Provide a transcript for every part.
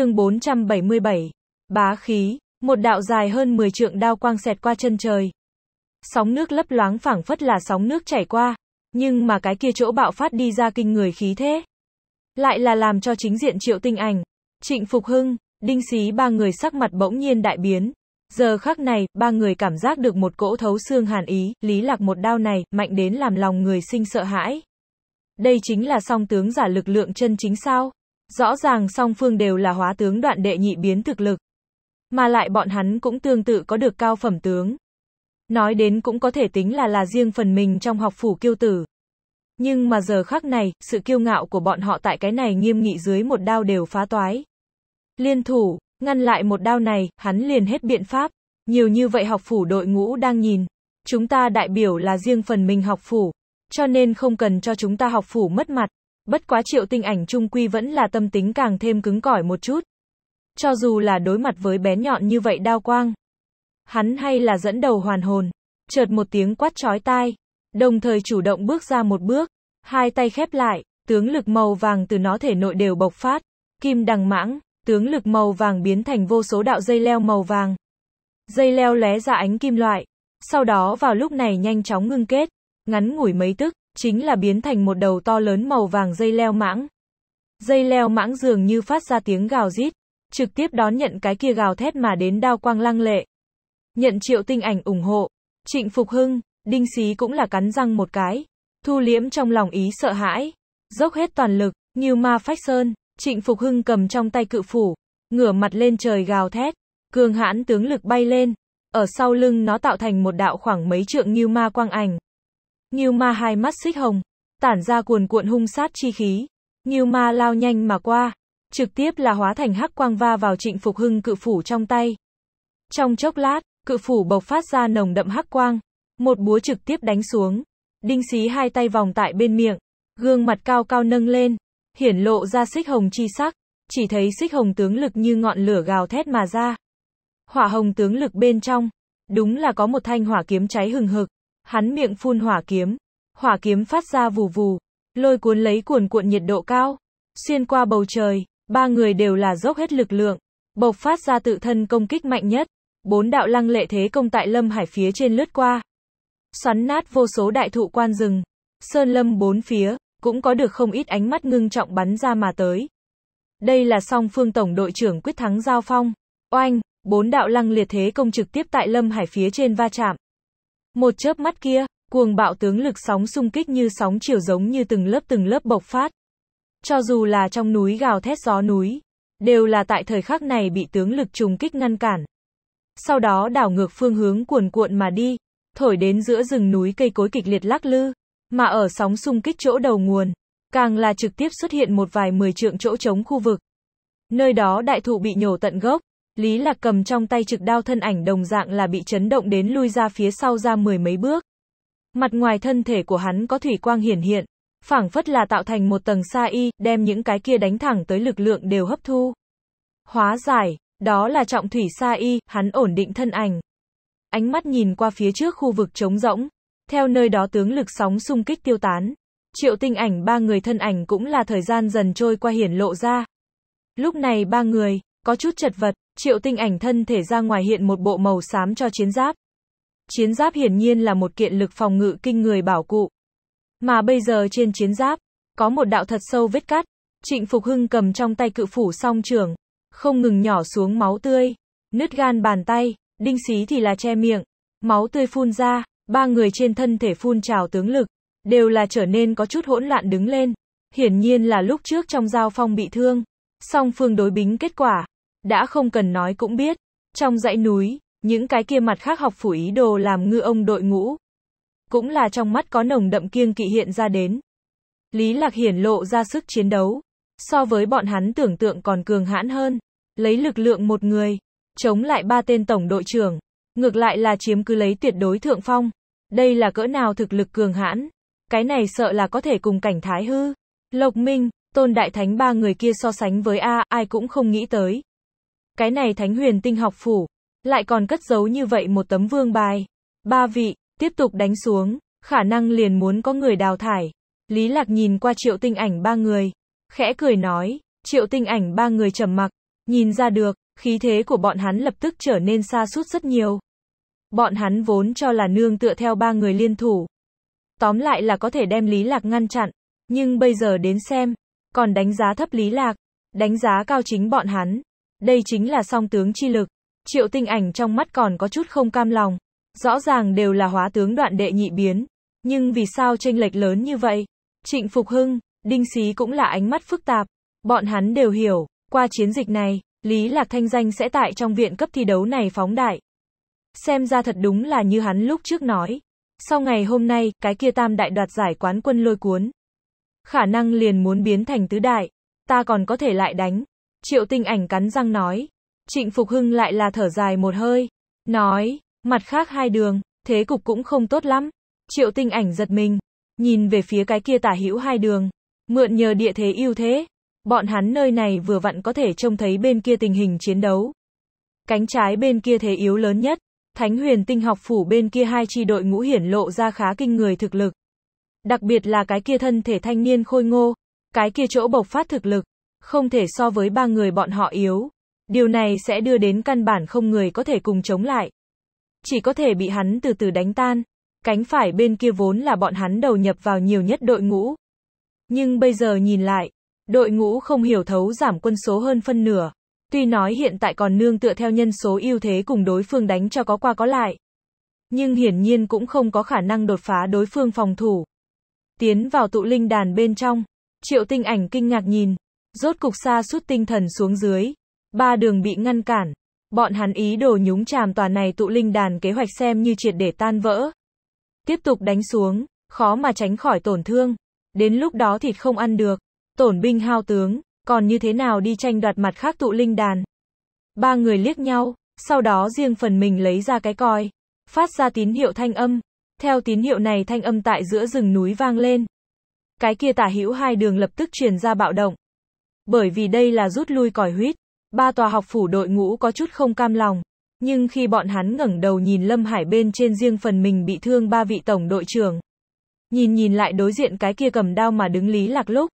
chương 477. Bá khí, một đạo dài hơn 10 trượng đao quang xẹt qua chân trời. Sóng nước lấp loáng phảng phất là sóng nước chảy qua, nhưng mà cái kia chỗ bạo phát đi ra kinh người khí thế. Lại là làm cho chính diện triệu tinh ảnh, trịnh phục hưng, đinh xí ba người sắc mặt bỗng nhiên đại biến. Giờ khắc này, ba người cảm giác được một cỗ thấu xương hàn ý, lý lạc một đao này, mạnh đến làm lòng người sinh sợ hãi. Đây chính là song tướng giả lực lượng chân chính sao? Rõ ràng song phương đều là hóa tướng đoạn đệ nhị biến thực lực. Mà lại bọn hắn cũng tương tự có được cao phẩm tướng. Nói đến cũng có thể tính là là riêng phần mình trong học phủ kiêu tử. Nhưng mà giờ khắc này, sự kiêu ngạo của bọn họ tại cái này nghiêm nghị dưới một đao đều phá toái. Liên thủ, ngăn lại một đao này, hắn liền hết biện pháp. Nhiều như vậy học phủ đội ngũ đang nhìn. Chúng ta đại biểu là riêng phần mình học phủ, cho nên không cần cho chúng ta học phủ mất mặt. Bất quá triệu tinh ảnh trung quy vẫn là tâm tính càng thêm cứng cỏi một chút. Cho dù là đối mặt với bén nhọn như vậy đao quang. Hắn hay là dẫn đầu hoàn hồn. Chợt một tiếng quát chói tai. Đồng thời chủ động bước ra một bước. Hai tay khép lại, tướng lực màu vàng từ nó thể nội đều bộc phát. Kim đằng mãng, tướng lực màu vàng biến thành vô số đạo dây leo màu vàng. Dây leo lé ra ánh kim loại. Sau đó vào lúc này nhanh chóng ngưng kết. Ngắn ngủi mấy tức, chính là biến thành một đầu to lớn màu vàng dây leo mãng. Dây leo mãng dường như phát ra tiếng gào rít, trực tiếp đón nhận cái kia gào thét mà đến đao quang lăng lệ. Nhận triệu tinh ảnh ủng hộ, trịnh phục hưng, đinh xí cũng là cắn răng một cái, thu liễm trong lòng ý sợ hãi, dốc hết toàn lực, như ma phách sơn, trịnh phục hưng cầm trong tay cự phủ, ngửa mặt lên trời gào thét, cường hãn tướng lực bay lên, ở sau lưng nó tạo thành một đạo khoảng mấy trượng như ma quang ảnh. Nghiêu ma hai mắt xích hồng, tản ra cuồn cuộn hung sát chi khí. Nghiêu ma lao nhanh mà qua, trực tiếp là hóa thành hắc quang va vào trịnh phục hưng cự phủ trong tay. Trong chốc lát, cự phủ bộc phát ra nồng đậm hắc quang, một búa trực tiếp đánh xuống. Đinh xí hai tay vòng tại bên miệng, gương mặt cao cao nâng lên, hiển lộ ra xích hồng chi sắc, chỉ thấy xích hồng tướng lực như ngọn lửa gào thét mà ra. Hỏa hồng tướng lực bên trong, đúng là có một thanh hỏa kiếm cháy hừng hực, Hắn miệng phun hỏa kiếm, hỏa kiếm phát ra vù vù, lôi cuốn lấy cuồn cuộn nhiệt độ cao, xuyên qua bầu trời, ba người đều là dốc hết lực lượng, bộc phát ra tự thân công kích mạnh nhất, bốn đạo lăng lệ thế công tại lâm hải phía trên lướt qua. Xoắn nát vô số đại thụ quan rừng, sơn lâm bốn phía, cũng có được không ít ánh mắt ngưng trọng bắn ra mà tới. Đây là song phương tổng đội trưởng quyết thắng giao phong. Oanh, bốn đạo lăng liệt thế công trực tiếp tại Lâm Hải phía trên va chạm, một chớp mắt kia, cuồng bạo tướng lực sóng xung kích như sóng chiều giống như từng lớp từng lớp bộc phát. Cho dù là trong núi gào thét gió núi, đều là tại thời khắc này bị tướng lực trùng kích ngăn cản. Sau đó đảo ngược phương hướng cuồn cuộn mà đi, thổi đến giữa rừng núi cây cối kịch liệt lắc lư, mà ở sóng xung kích chỗ đầu nguồn, càng là trực tiếp xuất hiện một vài mười trượng chỗ trống khu vực. Nơi đó đại thụ bị nhổ tận gốc, Lý Lạc cầm trong tay trực đao thân ảnh đồng dạng là bị chấn động đến lui ra phía sau ra mười mấy bước. Mặt ngoài thân thể của hắn có thủy quang hiển hiện, phảng phất là tạo thành một tầng sa y, đem những cái kia đánh thẳng tới lực lượng đều hấp thu. Hóa giải, đó là trọng thủy sa y, hắn ổn định thân ảnh. Ánh mắt nhìn qua phía trước khu vực trống rỗng, theo nơi đó tướng lực sóng xung kích tiêu tán. Triệu tinh ảnh ba người thân ảnh cũng là thời gian dần trôi qua hiển lộ ra. Lúc này ba người, có chút chật vật, triệu tinh ảnh thân thể ra ngoài hiện một bộ màu xám cho chiến giáp. Chiến giáp hiển nhiên là một kiện lực phòng ngự kinh người bảo cụ. Mà bây giờ trên chiến giáp, có một đạo thật sâu vết cắt. Trịnh Phục Hưng cầm trong tay cự phủ song trường, không ngừng nhỏ xuống máu tươi, nứt gan bàn tay, đinh xí thì là che miệng, máu tươi phun ra, ba người trên thân thể phun trào tướng lực, đều là trở nên có chút hỗn loạn đứng lên. Hiển nhiên là lúc trước trong giao phong bị thương, song phương đối bính kết quả, đã không cần nói cũng biết, trong dãy núi, những cái kia mặt khác học phủ ý đồ làm ngư ông đội ngũ. Cũng là trong mắt có nồng đậm kiêng kỵ hiện ra đến. Lý Lạc hiển lộ ra sức chiến đấu, so với bọn hắn tưởng tượng còn cường hãn hơn, lấy lực lượng một người, chống lại ba tên tổng đội trưởng, ngược lại là chiếm cứ lấy tuyệt đối thượng phong. Đây là cỡ nào thực lực cường hãn, cái này sợ là có thể cùng cảnh thái hư. Lộc Minh, Tôn Đại Thánh ba người kia so sánh với A, ai cũng không nghĩ tới. Cái này thánh huyền tinh học phủ, lại còn cất giấu như vậy một tấm vương bài. Ba vị, tiếp tục đánh xuống, khả năng liền muốn có người đào thải. Lý Lạc nhìn qua triệu tinh ảnh ba người, khẽ cười nói, triệu tinh ảnh ba người trầm mặc, nhìn ra được, khí thế của bọn hắn lập tức trở nên xa sút rất nhiều. Bọn hắn vốn cho là nương tựa theo ba người liên thủ. Tóm lại là có thể đem Lý Lạc ngăn chặn, nhưng bây giờ đến xem, còn đánh giá thấp Lý Lạc, đánh giá cao chính bọn hắn. Đây chính là song tướng chi lực. Triệu tinh ảnh trong mắt còn có chút không cam lòng. Rõ ràng đều là hóa tướng đoạn đệ nhị biến. Nhưng vì sao tranh lệch lớn như vậy? Trịnh Phục Hưng, Đinh Xí cũng là ánh mắt phức tạp. Bọn hắn đều hiểu, qua chiến dịch này, Lý Lạc Thanh Danh sẽ tại trong viện cấp thi đấu này phóng đại. Xem ra thật đúng là như hắn lúc trước nói. Sau ngày hôm nay, cái kia tam đại đoạt giải quán quân lôi cuốn. Khả năng liền muốn biến thành tứ đại. Ta còn có thể lại đánh. Triệu tinh ảnh cắn răng nói. Trịnh Phục Hưng lại là thở dài một hơi. Nói, mặt khác hai đường, thế cục cũng không tốt lắm. Triệu tinh ảnh giật mình. Nhìn về phía cái kia tả hữu hai đường. Mượn nhờ địa thế ưu thế. Bọn hắn nơi này vừa vặn có thể trông thấy bên kia tình hình chiến đấu. Cánh trái bên kia thế yếu lớn nhất. Thánh huyền tinh học phủ bên kia hai chi đội ngũ hiển lộ ra khá kinh người thực lực. Đặc biệt là cái kia thân thể thanh niên khôi ngô, cái kia chỗ bộc phát thực lực, không thể so với ba người bọn họ yếu. Điều này sẽ đưa đến căn bản không người có thể cùng chống lại. Chỉ có thể bị hắn từ từ đánh tan. Cánh phải bên kia vốn là bọn hắn đầu nhập vào nhiều nhất đội ngũ. Nhưng bây giờ nhìn lại, đội ngũ không hiểu thấu giảm quân số hơn phân nửa. Tuy nói hiện tại còn nương tựa theo nhân số ưu thế cùng đối phương đánh cho có qua có lại. Nhưng hiển nhiên cũng không có khả năng đột phá đối phương phòng thủ. Tiến vào tụ linh đàn bên trong, triệu tinh ảnh kinh ngạc nhìn, Rốt cục xa suốt tinh thần xuống dưới. Ba đường bị ngăn cản. Bọn hắn ý đồ nhúng chàm tòa này tụ linh đàn kế hoạch xem như triệt để tan vỡ. Tiếp tục đánh xuống, khó mà tránh khỏi tổn thương. Đến lúc đó thịt không ăn được. Tổn binh hao tướng, còn như thế nào đi tranh đoạt mặt khác tụ linh đàn. Ba người liếc nhau, sau đó riêng phần mình lấy ra cái coi, phát ra tín hiệu thanh âm. Theo tín hiệu này thanh âm tại giữa rừng núi vang lên. Cái kia tả hữu hai đường lập tức truyền ra bạo động, bởi vì đây là rút lui còi huyết. Ba tòa học phủ đội ngũ có chút không cam lòng, nhưng khi bọn hắn ngẩng đầu nhìn Lâm Hải bên trên riêng phần mình bị thương ba vị tổng đội trưởng, nhìn nhìn lại đối diện cái kia cầm đao mà đứng Lý Lạc lúc,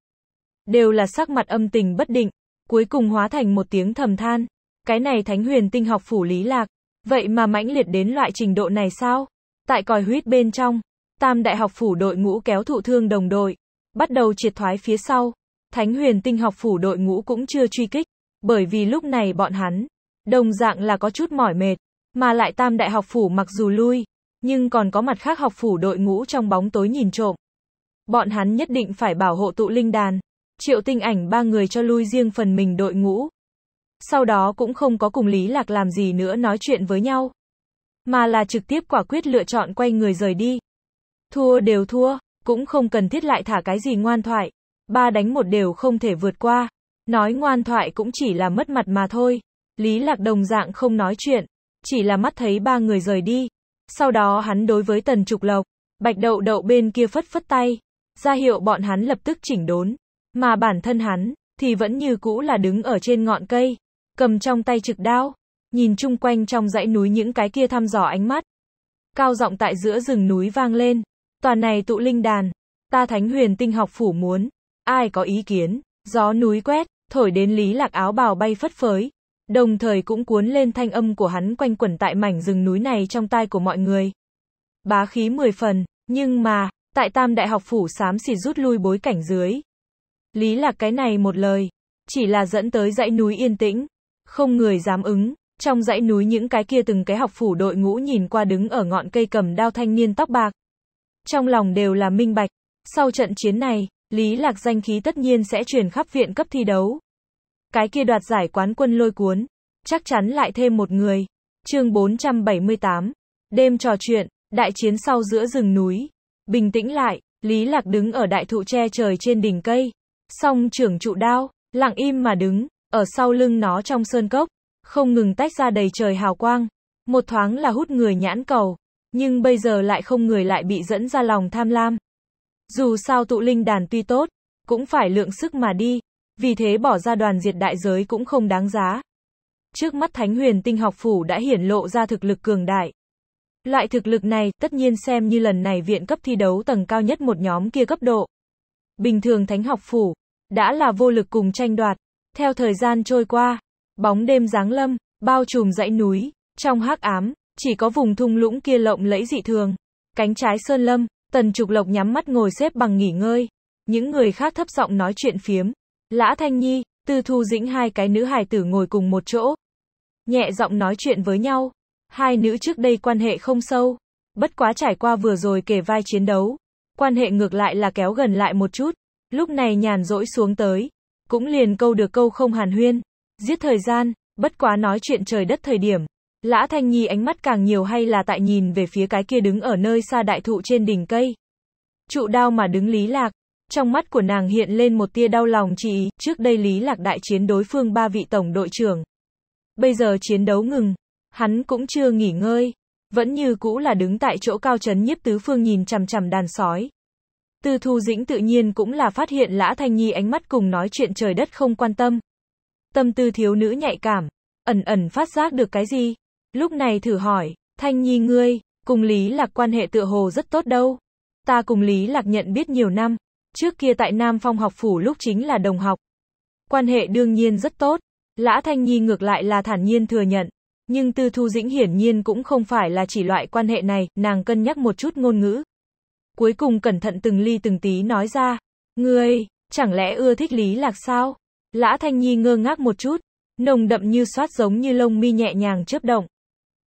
đều là sắc mặt âm tình bất định, cuối cùng hóa thành một tiếng thầm than, cái này Thánh Huyền Tinh học phủ Lý Lạc, vậy mà mãnh liệt đến loại trình độ này sao? Tại còi huyết bên trong, Tam đại học phủ đội ngũ kéo thụ thương đồng đội, bắt đầu triệt thoái phía sau, Thánh huyền tinh học phủ đội ngũ cũng chưa truy kích, bởi vì lúc này bọn hắn, đồng dạng là có chút mỏi mệt, mà lại tam đại học phủ mặc dù lui, nhưng còn có mặt khác học phủ đội ngũ trong bóng tối nhìn trộm. Bọn hắn nhất định phải bảo hộ tụ linh đàn, triệu tinh ảnh ba người cho lui riêng phần mình đội ngũ. Sau đó cũng không có cùng Lý Lạc làm gì nữa nói chuyện với nhau, mà là trực tiếp quả quyết lựa chọn quay người rời đi. Thua đều thua, cũng không cần thiết lại thả cái gì ngoan thoại ba đánh một đều không thể vượt qua. Nói ngoan thoại cũng chỉ là mất mặt mà thôi. Lý Lạc đồng dạng không nói chuyện, chỉ là mắt thấy ba người rời đi. Sau đó hắn đối với Tần Trục Lộc, Bạch Đậu Đậu bên kia phất phất tay, ra hiệu bọn hắn lập tức chỉnh đốn, mà bản thân hắn thì vẫn như cũ là đứng ở trên ngọn cây, cầm trong tay trực đao, nhìn chung quanh trong dãy núi những cái kia thăm dò ánh mắt. Cao giọng tại giữa rừng núi vang lên, toàn này tụ linh đàn, ta Thánh Huyền Tinh học phủ muốn Ai có ý kiến? Gió núi quét, thổi đến Lý Lạc áo bào bay phất phới, đồng thời cũng cuốn lên thanh âm của hắn quanh quẩn tại mảnh rừng núi này trong tai của mọi người. Bá khí mười phần, nhưng mà, tại Tam Đại học phủ xám xịt rút lui bối cảnh dưới. Lý Lạc cái này một lời, chỉ là dẫn tới dãy núi yên tĩnh, không người dám ứng. Trong dãy núi những cái kia từng cái học phủ đội ngũ nhìn qua đứng ở ngọn cây cầm đao thanh niên tóc bạc. Trong lòng đều là minh bạch, sau trận chiến này, Lý Lạc danh khí tất nhiên sẽ truyền khắp viện cấp thi đấu. Cái kia đoạt giải quán quân lôi cuốn, chắc chắn lại thêm một người. Chương 478. Đêm trò chuyện, đại chiến sau giữa rừng núi. Bình tĩnh lại, Lý Lạc đứng ở đại thụ che trời trên đỉnh cây. Song trưởng trụ đao, lặng im mà đứng, ở sau lưng nó trong sơn cốc, không ngừng tách ra đầy trời hào quang. Một thoáng là hút người nhãn cầu, nhưng bây giờ lại không người lại bị dẫn ra lòng tham lam. Dù sao tụ linh đàn tuy tốt, cũng phải lượng sức mà đi, vì thế bỏ ra đoàn diệt đại giới cũng không đáng giá. Trước mắt Thánh Huyền Tinh học phủ đã hiển lộ ra thực lực cường đại. Loại thực lực này, tất nhiên xem như lần này viện cấp thi đấu tầng cao nhất một nhóm kia cấp độ. Bình thường Thánh học phủ, đã là vô lực cùng tranh đoạt. Theo thời gian trôi qua, bóng đêm giáng lâm, bao trùm dãy núi, trong hắc ám, chỉ có vùng thung lũng kia lộng lẫy dị thường. Cánh trái sơn lâm, Tần Trục Lộc nhắm mắt ngồi xếp bằng nghỉ ngơi. Những người khác thấp giọng nói chuyện phiếm. Lã Thanh Nhi, Tư Thu Dĩnh hai cái nữ hài tử ngồi cùng một chỗ. Nhẹ giọng nói chuyện với nhau. Hai nữ trước đây quan hệ không sâu. Bất quá trải qua vừa rồi kể vai chiến đấu. Quan hệ ngược lại là kéo gần lại một chút. Lúc này nhàn rỗi xuống tới. Cũng liền câu được câu không hàn huyên. Giết thời gian, bất quá nói chuyện trời đất thời điểm. Lã Thanh Nhi ánh mắt càng nhiều hay là tại nhìn về phía cái kia đứng ở nơi xa đại thụ trên đỉnh cây. Trụ đao mà đứng Lý Lạc, trong mắt của nàng hiện lên một tia đau lòng chỉ ý, trước đây Lý Lạc đại chiến đối phương ba vị tổng đội trưởng. Bây giờ chiến đấu ngừng, hắn cũng chưa nghỉ ngơi, vẫn như cũ là đứng tại chỗ cao trấn nhiếp tứ phương nhìn chằm chằm đàn sói. Tư Thu Dĩnh tự nhiên cũng là phát hiện Lã Thanh Nhi ánh mắt cùng nói chuyện trời đất không quan tâm. Tâm tư thiếu nữ nhạy cảm, ẩn ẩn phát giác được cái gì, Lúc này thử hỏi, Thanh Nhi ngươi, cùng Lý Lạc quan hệ tựa hồ rất tốt đâu. Ta cùng Lý Lạc nhận biết nhiều năm, trước kia tại Nam Phong học phủ lúc chính là đồng học. Quan hệ đương nhiên rất tốt, Lã Thanh Nhi ngược lại là thản nhiên thừa nhận. Nhưng Tư Thu Dĩnh hiển nhiên cũng không phải là chỉ loại quan hệ này, nàng cân nhắc một chút ngôn ngữ. Cuối cùng cẩn thận từng ly từng tí nói ra, ngươi, chẳng lẽ ưa thích Lý Lạc sao? Lã Thanh Nhi ngơ ngác một chút, nồng đậm như soát giống như lông mi nhẹ nhàng chớp động.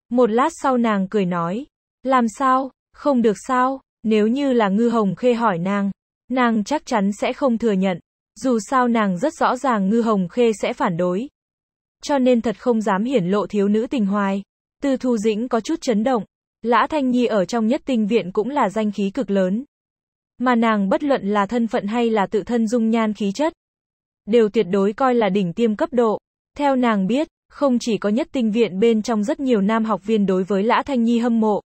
Một lát sau nàng cười nói, làm sao, không được sao, nếu như là ngư hồng khê hỏi nàng, nàng chắc chắn sẽ không thừa nhận, dù sao nàng rất rõ ràng ngư hồng khê sẽ phản đối. Cho nên thật không dám hiển lộ thiếu nữ tình hoài. Tư Thu Dĩnh có chút chấn động, Lã Thanh Nhi ở trong nhất tinh viện cũng là danh khí cực lớn. Mà nàng bất luận là thân phận hay là tự thân dung nhan khí chất, đều tuyệt đối coi là đỉnh tiêm cấp độ. Theo nàng biết, không chỉ có nhất tinh viện bên trong rất nhiều nam học viên đối với Lã Thanh Nhi hâm mộ.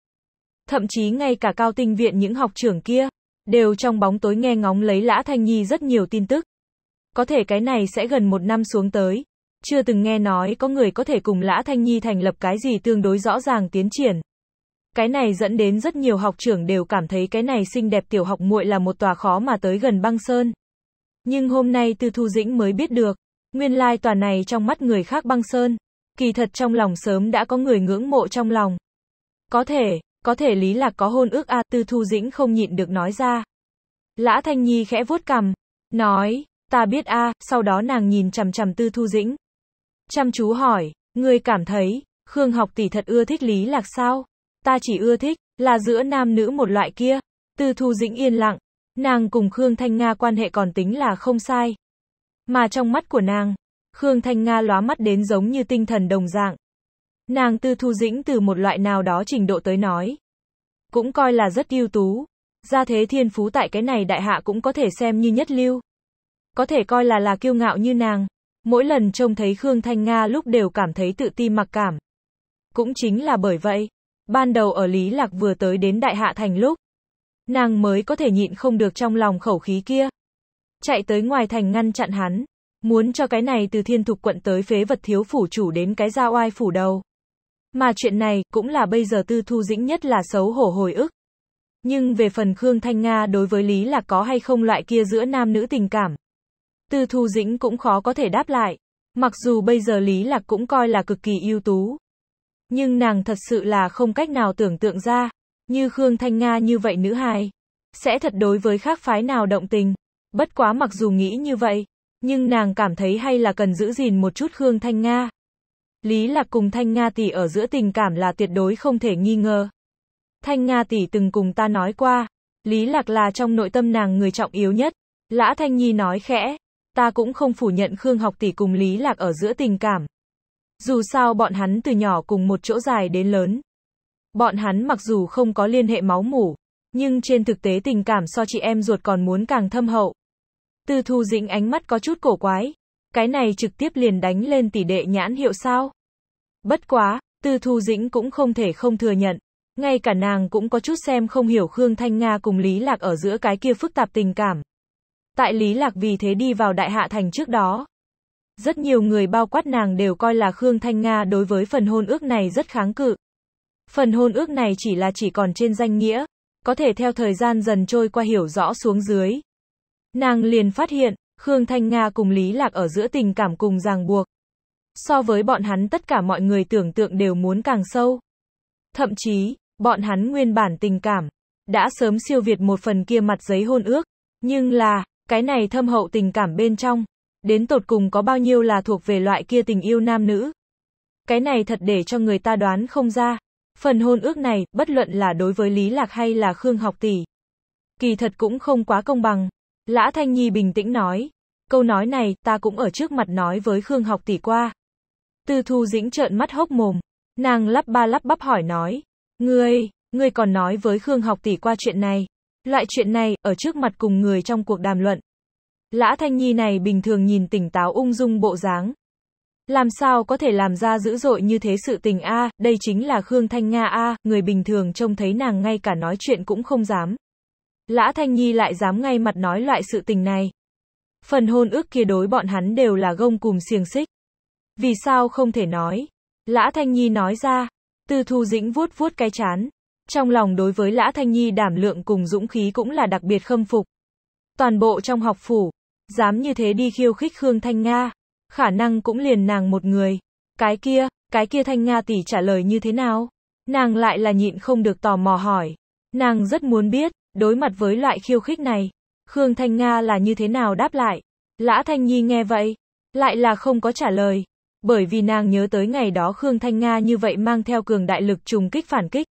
Thậm chí ngay cả cao tinh viện những học trưởng kia, đều trong bóng tối nghe ngóng lấy Lã Thanh Nhi rất nhiều tin tức. Có thể cái này sẽ gần một năm xuống tới. Chưa từng nghe nói có người có thể cùng Lã Thanh Nhi thành lập cái gì tương đối rõ ràng tiến triển. Cái này dẫn đến rất nhiều học trưởng đều cảm thấy cái này xinh đẹp tiểu học muội là một tòa khó mà tới gần băng sơn. Nhưng hôm nay Tư Thu Dĩnh mới biết được, Nguyên lai tòa này trong mắt người khác băng sơn, kỳ thật trong lòng sớm đã có người ngưỡng mộ trong lòng. Có thể, có thể Lý Lạc có hôn ước a Tư Thu Dĩnh không nhịn được nói ra. Lã Thanh Nhi khẽ vuốt cằm, nói, ta biết a sau đó nàng nhìn chằm chằm Tư Thu Dĩnh. Chăm chú hỏi, người cảm thấy, Khương học tỷ thật ưa thích Lý Lạc sao? Ta chỉ ưa thích, là giữa nam nữ một loại kia. Tư Thu Dĩnh yên lặng, nàng cùng Khương Thanh Nga quan hệ còn tính là không sai, mà trong mắt của nàng, Khương Thanh Nga lóa mắt đến giống như tinh thần đồng dạng. Nàng tư thu dĩnh từ một loại nào đó trình độ tới nói. Cũng coi là rất ưu tú. Gia thế thiên phú tại cái này đại hạ cũng có thể xem như nhất lưu. Có thể coi là là kiêu ngạo như nàng. Mỗi lần trông thấy Khương Thanh Nga lúc đều cảm thấy tự ti mặc cảm. Cũng chính là bởi vậy. Ban đầu ở Lý Lạc vừa tới đến đại hạ thành lúc. Nàng mới có thể nhịn không được trong lòng khẩu khí kia chạy tới ngoài thành ngăn chặn hắn, muốn cho cái này từ thiên thục quận tới phế vật thiếu phủ chủ đến cái gia oai phủ đầu. Mà chuyện này, cũng là bây giờ tư thu dĩnh nhất là xấu hổ hồi ức. Nhưng về phần Khương Thanh Nga đối với Lý là có hay không loại kia giữa nam nữ tình cảm. Tư thu dĩnh cũng khó có thể đáp lại. Mặc dù bây giờ Lý là cũng coi là cực kỳ ưu tú. Nhưng nàng thật sự là không cách nào tưởng tượng ra, như Khương Thanh Nga như vậy nữ hài. Sẽ thật đối với khác phái nào động tình. Bất quá mặc dù nghĩ như vậy, nhưng nàng cảm thấy hay là cần giữ gìn một chút Khương Thanh Nga. Lý Lạc cùng Thanh Nga tỷ ở giữa tình cảm là tuyệt đối không thể nghi ngờ. Thanh Nga tỷ từng cùng ta nói qua, Lý Lạc là trong nội tâm nàng người trọng yếu nhất. Lã Thanh Nhi nói khẽ, ta cũng không phủ nhận Khương học tỷ cùng Lý Lạc ở giữa tình cảm. Dù sao bọn hắn từ nhỏ cùng một chỗ dài đến lớn. Bọn hắn mặc dù không có liên hệ máu mủ, nhưng trên thực tế tình cảm so chị em ruột còn muốn càng thâm hậu. Tư Thu Dĩnh ánh mắt có chút cổ quái. Cái này trực tiếp liền đánh lên tỷ đệ nhãn hiệu sao? Bất quá, Tư Thu Dĩnh cũng không thể không thừa nhận. Ngay cả nàng cũng có chút xem không hiểu Khương Thanh Nga cùng Lý Lạc ở giữa cái kia phức tạp tình cảm. Tại Lý Lạc vì thế đi vào Đại Hạ Thành trước đó. Rất nhiều người bao quát nàng đều coi là Khương Thanh Nga đối với phần hôn ước này rất kháng cự. Phần hôn ước này chỉ là chỉ còn trên danh nghĩa, có thể theo thời gian dần trôi qua hiểu rõ xuống dưới, Nàng liền phát hiện, Khương Thanh Nga cùng Lý Lạc ở giữa tình cảm cùng ràng buộc. So với bọn hắn tất cả mọi người tưởng tượng đều muốn càng sâu. Thậm chí, bọn hắn nguyên bản tình cảm, đã sớm siêu việt một phần kia mặt giấy hôn ước. Nhưng là, cái này thâm hậu tình cảm bên trong, đến tột cùng có bao nhiêu là thuộc về loại kia tình yêu nam nữ. Cái này thật để cho người ta đoán không ra. Phần hôn ước này, bất luận là đối với Lý Lạc hay là Khương học tỷ. Kỳ thật cũng không quá công bằng. Lã Thanh Nhi bình tĩnh nói. Câu nói này, ta cũng ở trước mặt nói với Khương học tỷ qua. Tư Thu Dĩnh trợn mắt hốc mồm. Nàng lắp ba lắp bắp hỏi nói. Ngươi, ngươi còn nói với Khương học tỷ qua chuyện này. Loại chuyện này, ở trước mặt cùng người trong cuộc đàm luận. Lã Thanh Nhi này bình thường nhìn tỉnh táo ung dung bộ dáng. Làm sao có thể làm ra dữ dội như thế sự tình a, đây chính là Khương Thanh Nga a, người bình thường trông thấy nàng ngay cả nói chuyện cũng không dám. Lã Thanh Nhi lại dám ngay mặt nói loại sự tình này. Phần hôn ước kia đối bọn hắn đều là gông cùng xiềng xích. Vì sao không thể nói? Lã Thanh Nhi nói ra. Tư Thu Dĩnh vuốt vuốt cái chán. Trong lòng đối với Lã Thanh Nhi đảm lượng cùng dũng khí cũng là đặc biệt khâm phục. Toàn bộ trong học phủ, dám như thế đi khiêu khích Khương Thanh Nga, khả năng cũng liền nàng một người. Cái kia, cái kia Thanh Nga tỷ trả lời như thế nào? Nàng lại là nhịn không được tò mò hỏi. Nàng rất muốn biết, Đối mặt với loại khiêu khích này, Khương Thanh Nga là như thế nào đáp lại? Lã Thanh Nhi nghe vậy, lại là không có trả lời, bởi vì nàng nhớ tới ngày đó Khương Thanh Nga như vậy mang theo cường đại lực trùng kích phản kích.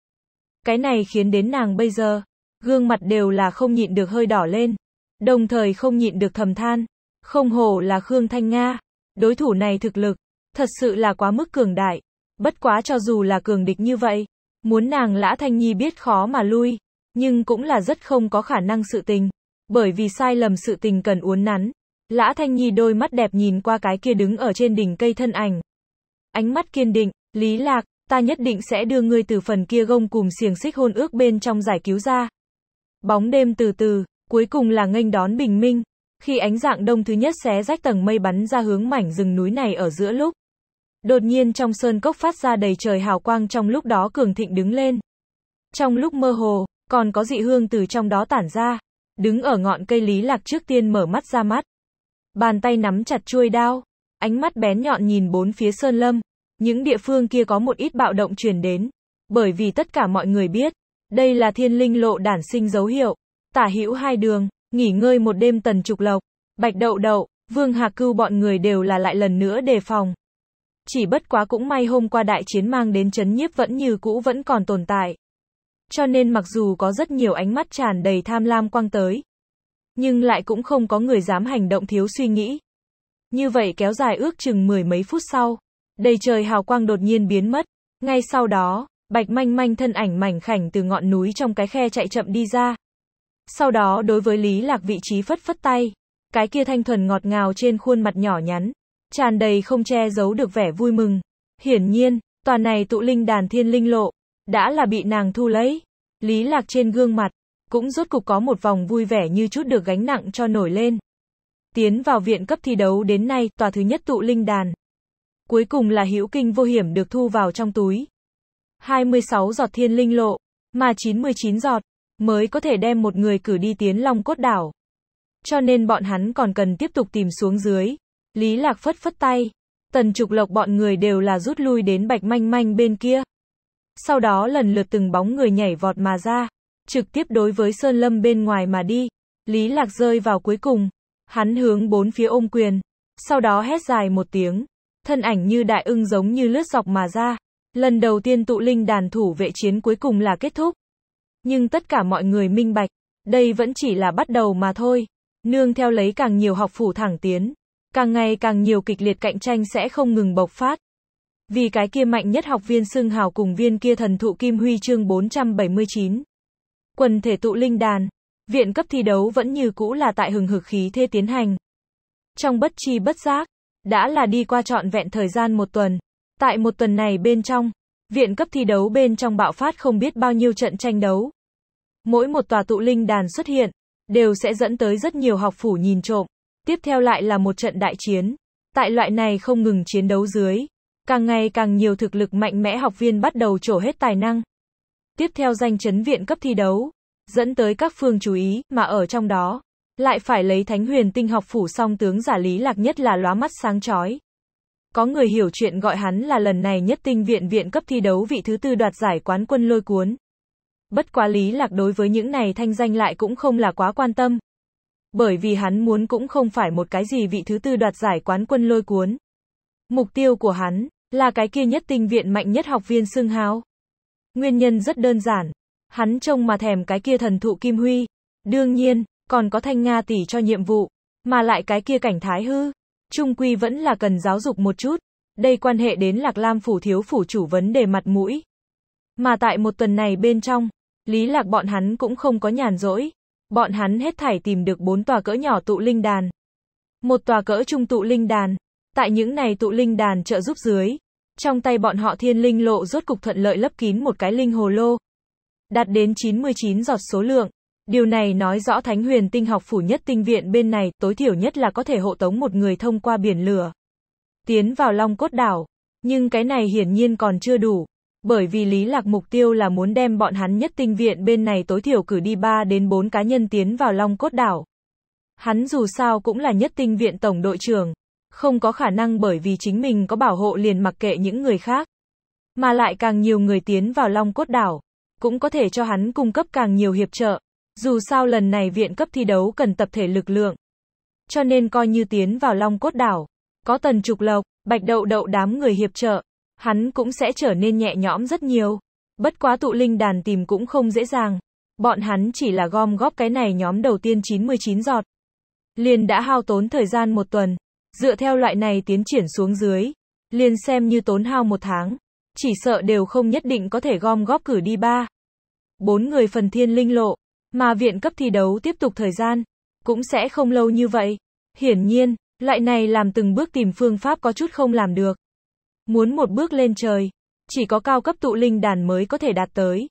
Cái này khiến đến nàng bây giờ, gương mặt đều là không nhịn được hơi đỏ lên, đồng thời không nhịn được thầm than, không hồ là Khương Thanh Nga, đối thủ này thực lực, thật sự là quá mức cường đại, bất quá cho dù là cường địch như vậy, muốn nàng Lã Thanh Nhi biết khó mà lui, nhưng cũng là rất không có khả năng sự tình. Bởi vì sai lầm sự tình cần uốn nắn. Lã Thanh Nhi đôi mắt đẹp nhìn qua cái kia đứng ở trên đỉnh cây thân ảnh. Ánh mắt kiên định, lý lạc, ta nhất định sẽ đưa ngươi từ phần kia gông cùng xiềng xích hôn ước bên trong giải cứu ra. Bóng đêm từ từ, cuối cùng là nghênh đón bình minh. Khi ánh dạng đông thứ nhất xé rách tầng mây bắn ra hướng mảnh rừng núi này ở giữa lúc. Đột nhiên trong sơn cốc phát ra đầy trời hào quang trong lúc đó cường thịnh đứng lên. Trong lúc mơ hồ, còn có dị hương từ trong đó tản ra. Đứng ở ngọn cây Lý Lạc trước tiên mở mắt ra mắt. Bàn tay nắm chặt chuôi đao, ánh mắt bén nhọn nhìn bốn phía sơn lâm. Những địa phương kia có một ít bạo động truyền đến, bởi vì tất cả mọi người biết, đây là thiên linh lộ đản sinh dấu hiệu. Tả hữu hai đường, nghỉ ngơi một đêm tần trục lộc, bạch đậu đậu, vương hạc cưu bọn người đều là lại lần nữa đề phòng. Chỉ bất quá cũng may hôm qua đại chiến mang đến chấn nhiếp vẫn như cũ vẫn còn tồn tại. Cho nên mặc dù có rất nhiều ánh mắt tràn đầy tham lam quăng tới, nhưng lại cũng không có người dám hành động thiếu suy nghĩ. Như vậy kéo dài ước chừng mười mấy phút sau, đầy trời hào quang đột nhiên biến mất, ngay sau đó, Bạch manh manh thân ảnh mảnh khảnh từ ngọn núi trong cái khe chạy chậm đi ra. Sau đó đối với Lý Lạc vị trí phất phất tay, cái kia thanh thuần ngọt ngào trên khuôn mặt nhỏ nhắn, tràn đầy không che giấu được vẻ vui mừng. Hiển nhiên, tòa này tụ linh đàn thiên linh lộ, đã là bị nàng thu lấy. Lý lạc trên gương mặt, cũng rốt cục có một vòng vui vẻ như chút được gánh nặng cho nổi lên. Tiến vào viện cấp thi đấu đến nay, tòa thứ nhất tụ linh đàn. Cuối cùng là hữu kinh vô hiểm được thu vào trong túi. 26 giọt thiên linh lộ, mà 99 giọt, mới có thể đem một người cử đi tiến long cốt đảo. Cho nên bọn hắn còn cần tiếp tục tìm xuống dưới. Lý Lạc phất phất tay. Tần trục lộc bọn người đều là rút lui đến bạch manh manh bên kia. Sau đó lần lượt từng bóng người nhảy vọt mà ra, trực tiếp đối với Sơn Lâm bên ngoài mà đi. Lý Lạc rơi vào cuối cùng, hắn hướng bốn phía ôm quyền, sau đó hét dài một tiếng, thân ảnh như đại ưng giống như lướt dọc mà ra. Lần đầu tiên tụ linh đàn thủ vệ chiến cuối cùng là kết thúc. Nhưng tất cả mọi người minh bạch, đây vẫn chỉ là bắt đầu mà thôi. Nương theo lấy càng nhiều học phủ thẳng tiến, càng ngày càng nhiều kịch liệt cạnh tranh sẽ không ngừng bộc phát. Vì cái kia mạnh nhất học viên xưng hào cùng viên kia thần thụ kim huy chương 479. Quần thể tụ linh đàn. Viện cấp thi đấu vẫn như cũ là tại hừng hực khí thế tiến hành. Trong bất chi bất giác, đã là đi qua trọn vẹn thời gian một tuần. Tại một tuần này bên trong, viện cấp thi đấu bên trong bạo phát không biết bao nhiêu trận tranh đấu. Mỗi một tòa tụ linh đàn xuất hiện, đều sẽ dẫn tới rất nhiều học phủ nhìn trộm. Tiếp theo lại là một trận đại chiến. Tại loại này không ngừng chiến đấu dưới, Càng ngày càng nhiều thực lực mạnh mẽ học viên bắt đầu trổ hết tài năng. Tiếp theo danh chấn viện cấp thi đấu, dẫn tới các phương chú ý, mà ở trong đó, lại phải lấy thánh huyền tinh học phủ song tướng giả lý lạc nhất là lóa mắt sáng chói. Có người hiểu chuyện gọi hắn là lần này nhất tinh viện viện cấp thi đấu vị thứ tư đoạt giải quán quân lôi cuốn. Bất quá lý lạc đối với những này thanh danh lại cũng không là quá quan tâm. Bởi vì hắn muốn cũng không phải một cái gì vị thứ tư đoạt giải quán quân lôi cuốn. Mục tiêu của hắn, là cái kia nhất tinh viện mạnh nhất học viên xương háo. Nguyên nhân rất đơn giản. Hắn trông mà thèm cái kia thần thụ kim huy. Đương nhiên, còn có thanh Nga tỷ cho nhiệm vụ. Mà lại cái kia cảnh thái hư. Trung quy vẫn là cần giáo dục một chút. Đây quan hệ đến Lạc Lam phủ thiếu phủ chủ vấn đề mặt mũi. Mà tại một tuần này bên trong, Lý Lạc bọn hắn cũng không có nhàn rỗi. Bọn hắn hết thảy tìm được bốn tòa cỡ nhỏ tụ linh đàn. Một tòa cỡ trung tụ linh đàn, Tại những này tụ linh đàn trợ giúp dưới, trong tay bọn họ thiên linh lộ rốt cục thuận lợi lấp kín một cái linh hồ lô. Đạt đến 99 giọt số lượng. Điều này nói rõ Thánh Huyền Tinh học phủ nhất tinh viện bên này, tối thiểu nhất là có thể hộ tống một người thông qua biển lửa. Tiến vào Long Cốt đảo. Nhưng cái này hiển nhiên còn chưa đủ. Bởi vì Lý Lạc mục tiêu là muốn đem bọn hắn nhất tinh viện bên này tối thiểu cử đi 3 đến 4 cá nhân tiến vào Long Cốt đảo. Hắn dù sao cũng là nhất tinh viện tổng đội trưởng, không có khả năng bởi vì chính mình có bảo hộ liền mặc kệ những người khác. Mà lại càng nhiều người tiến vào long cốt đảo, cũng có thể cho hắn cung cấp càng nhiều hiệp trợ. Dù sao lần này viện cấp thi đấu cần tập thể lực lượng. Cho nên coi như tiến vào long cốt đảo, có tần trục lộc, bạch đậu đậu đám người hiệp trợ, hắn cũng sẽ trở nên nhẹ nhõm rất nhiều. Bất quá tụ linh đàn tìm cũng không dễ dàng. Bọn hắn chỉ là gom góp cái này nhóm đầu tiên 99 giọt. Liền đã hao tốn thời gian một tuần. Dựa theo loại này tiến triển xuống dưới, liền xem như tốn hao một tháng, chỉ sợ đều không nhất định có thể gom góp cử đi ba. Bốn người phần thiên linh lộ, mà viện cấp thi đấu tiếp tục thời gian, cũng sẽ không lâu như vậy. Hiển nhiên, loại này làm từng bước tìm phương pháp có chút không làm được. Muốn một bước lên trời, chỉ có cao cấp tụ linh đàn mới có thể đạt tới.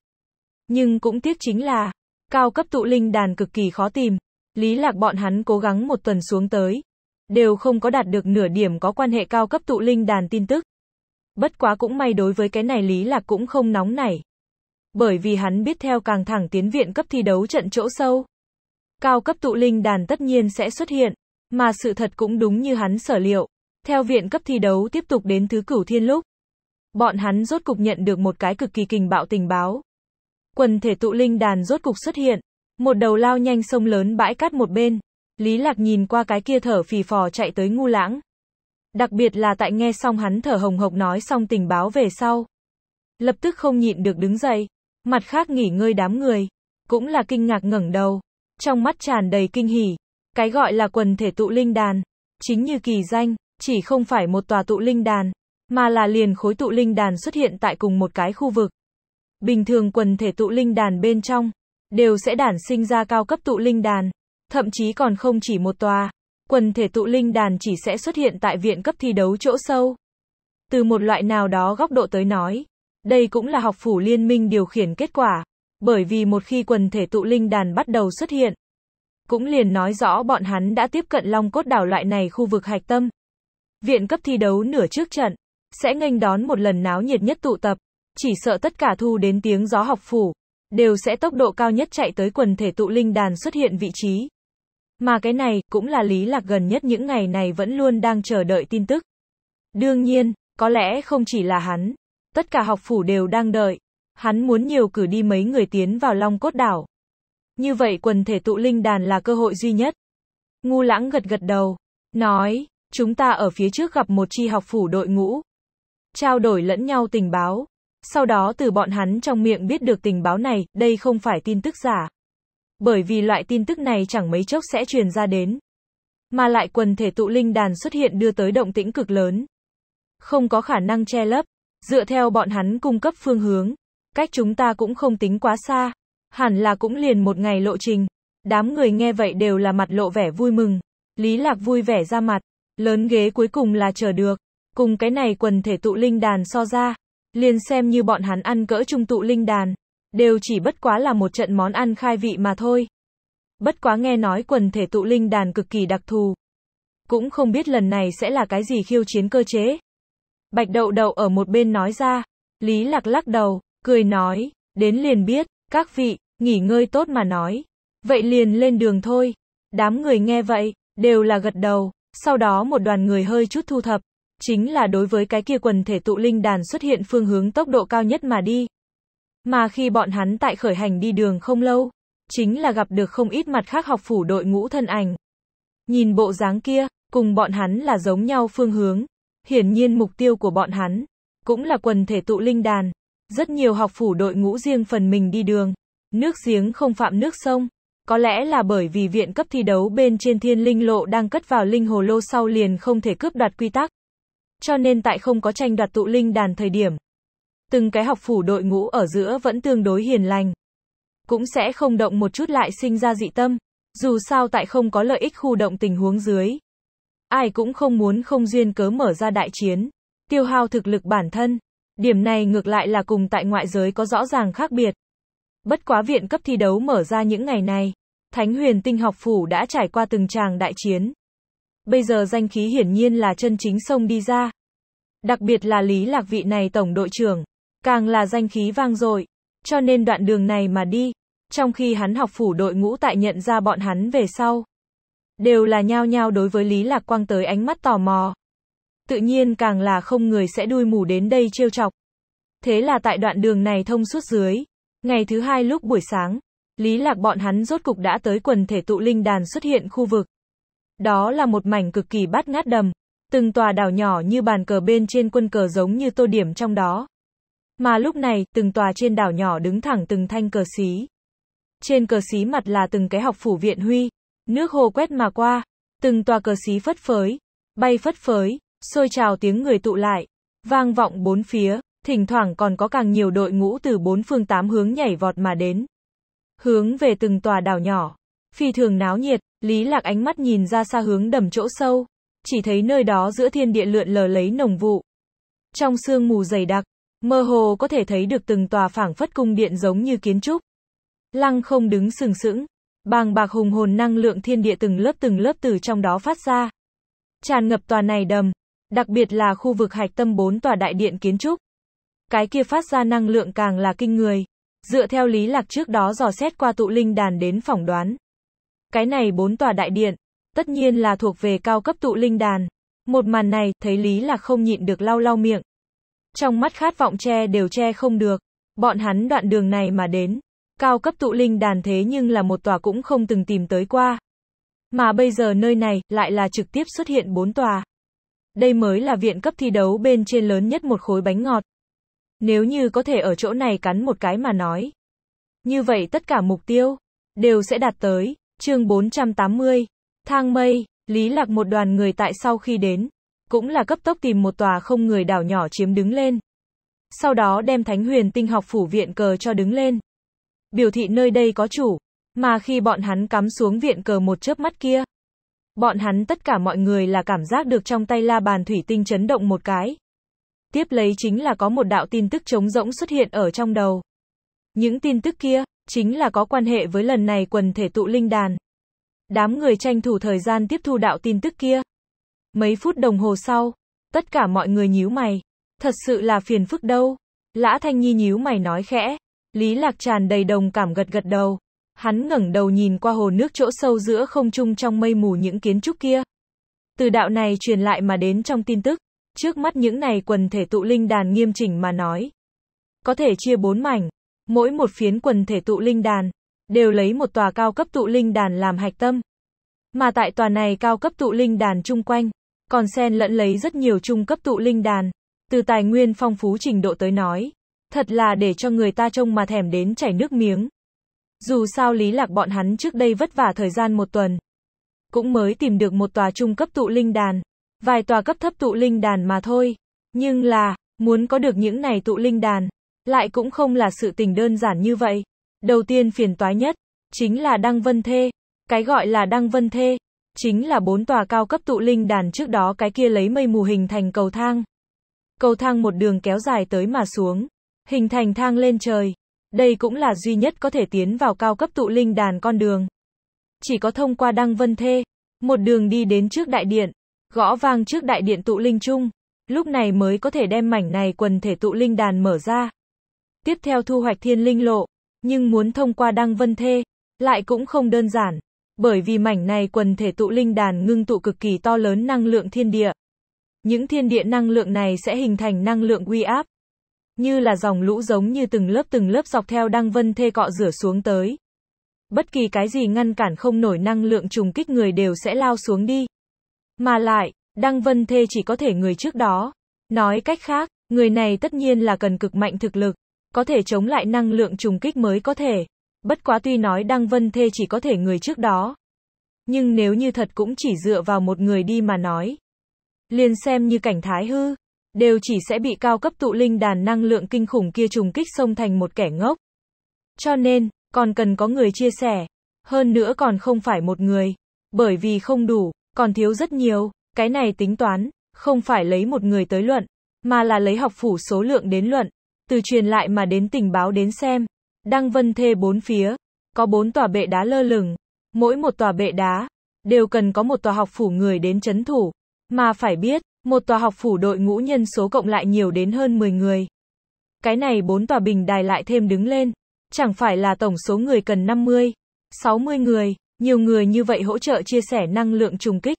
Nhưng cũng tiếc chính là, cao cấp tụ linh đàn cực kỳ khó tìm, lý lạc bọn hắn cố gắng một tuần xuống tới, đều không có đạt được nửa điểm có quan hệ cao cấp tụ linh đàn tin tức. Bất quá cũng may đối với cái này Lý Lạc cũng không nóng nảy. Bởi vì hắn biết theo càng thẳng tiến viện cấp thi đấu trận chỗ sâu. Cao cấp tụ linh đàn tất nhiên sẽ xuất hiện, mà sự thật cũng đúng như hắn sở liệu. Theo viện cấp thi đấu tiếp tục đến thứ cửu thiên lúc. Bọn hắn rốt cục nhận được một cái cực kỳ kình bạo tình báo. Quần thể tụ linh đàn rốt cục xuất hiện. Một đầu lao nhanh sông lớn bãi cát một bên. Lý Lạc nhìn qua cái kia thở phì phò chạy tới ngu lãng. Đặc biệt là tại nghe xong hắn thở hồng hộc nói xong tình báo về sau. Lập tức không nhịn được đứng dậy, mặt khác nghỉ ngơi đám người, cũng là kinh ngạc ngẩng đầu, trong mắt tràn đầy kinh hỉ. Cái gọi là quần thể tụ linh đàn, chính như kỳ danh, chỉ không phải một tòa tụ linh đàn, mà là liền khối tụ linh đàn xuất hiện tại cùng một cái khu vực. Bình thường quần thể tụ linh đàn bên trong, đều sẽ đản sinh ra cao cấp tụ linh đàn, thậm chí còn không chỉ một tòa. Quần thể tụ linh đàn chỉ sẽ xuất hiện tại viện cấp thi đấu chỗ sâu. Từ một loại nào đó góc độ tới nói, đây cũng là học phủ liên minh điều khiển kết quả, bởi vì một khi quần thể tụ linh đàn bắt đầu xuất hiện, cũng liền nói rõ bọn hắn đã tiếp cận long cốt đảo loại này khu vực hạch tâm. Viện cấp thi đấu nửa trước trận, sẽ nghênh đón một lần náo nhiệt nhất tụ tập, chỉ sợ tất cả thu đến tiếng gió học phủ, đều sẽ tốc độ cao nhất chạy tới quần thể tụ linh đàn xuất hiện vị trí. Mà cái này, cũng là Lý Lạc gần nhất những ngày này vẫn luôn đang chờ đợi tin tức. Đương nhiên, có lẽ không chỉ là hắn. Tất cả học phủ đều đang đợi. Hắn muốn nhiều cử đi mấy người tiến vào Long Cốt Đảo. Như vậy quần thể tụ linh đàn là cơ hội duy nhất. Ngu lãng gật gật đầu. Nói, chúng ta ở phía trước gặp một chi học phủ đội ngũ. Trao đổi lẫn nhau tình báo. Sau đó từ bọn hắn trong miệng biết được tình báo này, đây không phải tin tức giả. Bởi vì loại tin tức này chẳng mấy chốc sẽ truyền ra đến. Mà lại quần thể tụ linh đàn xuất hiện đưa tới động tĩnh cực lớn. Không có khả năng che lấp, dựa theo bọn hắn cung cấp phương hướng, cách chúng ta cũng không tính quá xa, hẳn là cũng liền một ngày lộ trình. Đám người nghe vậy đều là mặt lộ vẻ vui mừng, Lý Lạc vui vẻ ra mặt, lớn ghế cuối cùng là chờ được, cùng cái này quần thể tụ linh đàn so ra, liền xem như bọn hắn ăn cỡ trung tụ linh đàn đều chỉ bất quá là một trận món ăn khai vị mà thôi. Bất quá nghe nói quần thể tụ linh đàn cực kỳ đặc thù. Cũng không biết lần này sẽ là cái gì khiêu chiến cơ chế. Bạch đậu đậu ở một bên nói ra, Lý Lạc lắc đầu, cười nói, đến liền biết, các vị, nghỉ ngơi tốt mà nói. Vậy liền lên đường thôi. Đám người nghe vậy, đều là gật đầu, sau đó một đoàn người hơi chút thu thập, chính là đối với cái kia quần thể tụ linh đàn xuất hiện phương hướng tốc độ cao nhất mà đi. Mà khi bọn hắn tại khởi hành đi đường không lâu, chính là gặp được không ít mặt khác học phủ đội ngũ thân ảnh. Nhìn bộ dáng kia, cùng bọn hắn là giống nhau phương hướng. Hiển nhiên mục tiêu của bọn hắn, cũng là quần thể tụ linh đàn. Rất nhiều học phủ đội ngũ riêng phần mình đi đường. Nước giếng không phạm nước sông. Có lẽ là bởi vì viện cấp thi đấu bên trên thiên linh lộ đang cất vào linh hồ lô sau liền không thể cướp đoạt quy tắc. Cho nên tại không có tranh đoạt tụ linh đàn thời điểm, từng cái học phủ đội ngũ ở giữa vẫn tương đối hiền lành. Cũng sẽ không động một chút lại sinh ra dị tâm, dù sao tại không có lợi ích khu động tình huống dưới. Ai cũng không muốn không duyên cớ mở ra đại chiến, tiêu hao thực lực bản thân. Điểm này ngược lại là cùng tại ngoại giới có rõ ràng khác biệt. Bất quá viện cấp thi đấu mở ra những ngày này, Thánh huyền tinh học phủ đã trải qua từng tràng đại chiến. Bây giờ danh khí hiển nhiên là chân chính sông đi ra. Đặc biệt là Lý Lạc Vị này tổng đội trưởng, càng là danh khí vang dội. Cho nên đoạn đường này mà đi, trong khi hắn học phủ đội ngũ tại nhận ra bọn hắn về sau, đều là nhao nhao đối với Lý Lạc Quang tới ánh mắt tò mò. Tự nhiên càng là không người sẽ đuôi mù đến đây trêu chọc. Thế là tại đoạn đường này thông suốt dưới, ngày thứ hai lúc buổi sáng, Lý Lạc bọn hắn rốt cục đã tới quần thể tụ linh đàn xuất hiện khu vực. Đó là một mảnh cực kỳ bát ngát đầm, từng tòa đảo nhỏ như bàn cờ bên trên quân cờ giống như tô điểm trong đó. Mà lúc này, từng tòa trên đảo nhỏ đứng thẳng từng thanh cờ xí. Trên cờ xí mặt là từng cái học phủ viện huy, nước hồ quét mà qua, từng tòa cờ xí phất phới, bay phất phới, sôi trào tiếng người tụ lại, vang vọng bốn phía, thỉnh thoảng còn có càng nhiều đội ngũ từ bốn phương tám hướng nhảy vọt mà đến. Hướng về từng tòa đảo nhỏ, phi thường náo nhiệt, Lý Lạc ánh mắt nhìn ra xa hướng đầm chỗ sâu, chỉ thấy nơi đó giữa thiên địa lượn lờ lấy nồng vụ. Trong sương mù dày đặc, mơ hồ có thể thấy được từng tòa phảng phất cung điện giống như kiến trúc. Lăng không đứng sừng sững, bàng bạc hùng hồn năng lượng thiên địa từng lớp từng lớp từ trong đó phát ra. Tràn ngập tòa này đầm, đặc biệt là khu vực hạch tâm bốn tòa đại điện kiến trúc. Cái kia phát ra năng lượng càng là kinh người. Dựa theo lý lạc trước đó dò xét qua tụ linh đàn đến phỏng đoán. Cái này bốn tòa đại điện, tất nhiên là thuộc về cao cấp tụ linh đàn. Một màn này, thấy lý là không nhịn được lau lau miệng, trong mắt khát vọng che đều che không được. Bọn hắn đoạn đường này mà đến. Cao cấp tụ linh đàn thế nhưng là một tòa cũng không từng tìm tới qua. Mà bây giờ nơi này lại là trực tiếp xuất hiện bốn tòa. Đây mới là viện cấp thi đấu bên trên lớn nhất một khối bánh ngọt. Nếu như có thể ở chỗ này cắn một cái mà nói. Như vậy tất cả mục tiêu đều sẽ đạt tới. Chương 480. Thang mây, Lý Lạc một đoàn người tại sau khi đến, cũng là cấp tốc tìm một tòa không người đảo nhỏ chiếm đứng lên. Sau đó đem Thánh Huyền Tinh học phủ viện cờ cho đứng lên. Biểu thị nơi đây có chủ, mà khi bọn hắn cắm xuống viện cờ một chớp mắt kia, bọn hắn tất cả mọi người là cảm giác được trong tay la bàn thủy tinh chấn động một cái. Tiếp lấy chính là có một đạo tin tức trống rỗng xuất hiện ở trong đầu. Những tin tức kia, chính là có quan hệ với lần này quần thể tụ linh đàn. Đám người tranh thủ thời gian tiếp thu đạo tin tức kia, Mấy phút đồng hồ sau, tất cả mọi người nhíu mày. Thật sự là phiền phức đâu. Lã Thanh Nhi nhíu mày nói khẽ. Lý Lạc tràn đầy đồng cảm gật gật đầu. Hắn ngẩng đầu nhìn qua hồ nước chỗ sâu giữa không trung trong mây mù những kiến trúc kia. Từ đạo này truyền lại mà đến trong tin tức, trước mắt những này quần thể tụ linh đàn nghiêm chỉnh mà nói. Có thể chia bốn mảnh, mỗi một phiến quần thể tụ linh đàn, đều lấy một tòa cao cấp tụ linh đàn làm hạch tâm. Mà tại tòa này cao cấp tụ linh đàn chung quanh, còn xen lẫn lấy rất nhiều trung cấp tụ linh đàn. Từ tài nguyên phong phú trình độ tới nói, thật là để cho người ta trông mà thèm đến chảy nước miếng. Dù sao Lý Lạc bọn hắn trước đây vất vả thời gian một tuần, cũng mới tìm được một tòa trung cấp tụ linh đàn, vài tòa cấp thấp tụ linh đàn mà thôi. Nhưng là, muốn có được những này tụ linh đàn, lại cũng không là sự tình đơn giản như vậy. Đầu tiên phiền toái nhất, chính là Đăng Vân Thê. Cái gọi là Đăng Vân Thê, chính là bốn tòa cao cấp tụ linh đàn trước đó cái kia lấy mây mù hình thành cầu thang. Cầu thang một đường kéo dài tới mà xuống, hình thành thang lên trời. Đây cũng là duy nhất có thể tiến vào cao cấp tụ linh đàn con đường. Chỉ có thông qua đăng vân thê, một đường đi đến trước đại điện, gõ vang trước đại điện tụ linh chung, lúc này mới có thể đem mảnh này quần thể tụ linh đàn mở ra. Tiếp theo thu hoạch thiên linh lộ, nhưng muốn thông qua đăng vân thê, lại cũng không đơn giản, bởi vì mảnh này quần thể tụ linh đàn ngưng tụ cực kỳ to lớn năng lượng thiên địa. Những thiên địa năng lượng này sẽ hình thành năng lượng uy áp, như là dòng lũ giống như từng lớp từng lớp dọc theo đăng vân thê cọ rửa xuống tới. Bất kỳ cái gì ngăn cản không nổi năng lượng trùng kích người đều sẽ lao xuống đi. Mà lại, đăng vân thê chỉ có thể người trước đó. Nói cách khác, người này tất nhiên là cần cực mạnh thực lực, có thể chống lại năng lượng trùng kích mới có thể. Bất quá tuy nói Đăng Vân Thê chỉ có thể người trước đó. Nhưng nếu như thật cũng chỉ dựa vào một người đi mà nói. Liền xem như cảnh thái hư, đều chỉ sẽ bị cao cấp tụ linh đàn năng lượng kinh khủng kia trùng kích sông thành một kẻ ngốc. Cho nên, còn cần có người chia sẻ. Hơn nữa còn không phải một người. Bởi vì không đủ, còn thiếu rất nhiều. Cái này tính toán, không phải lấy một người tới luận, mà là lấy học phủ số lượng đến luận. Từ truyền lại mà đến tình báo đến xem, Đăng vân thê bốn phía, có bốn tòa bệ đá lơ lửng, mỗi một tòa bệ đá, đều cần có một tòa học phủ người đến chấn thủ. Mà phải biết, một tòa học phủ đội ngũ nhân số cộng lại nhiều đến hơn 10 người. Cái này bốn tòa bình đài lại thêm đứng lên, chẳng phải là tổng số người cần 50, 60 người, nhiều người như vậy hỗ trợ chia sẻ năng lượng trùng kích.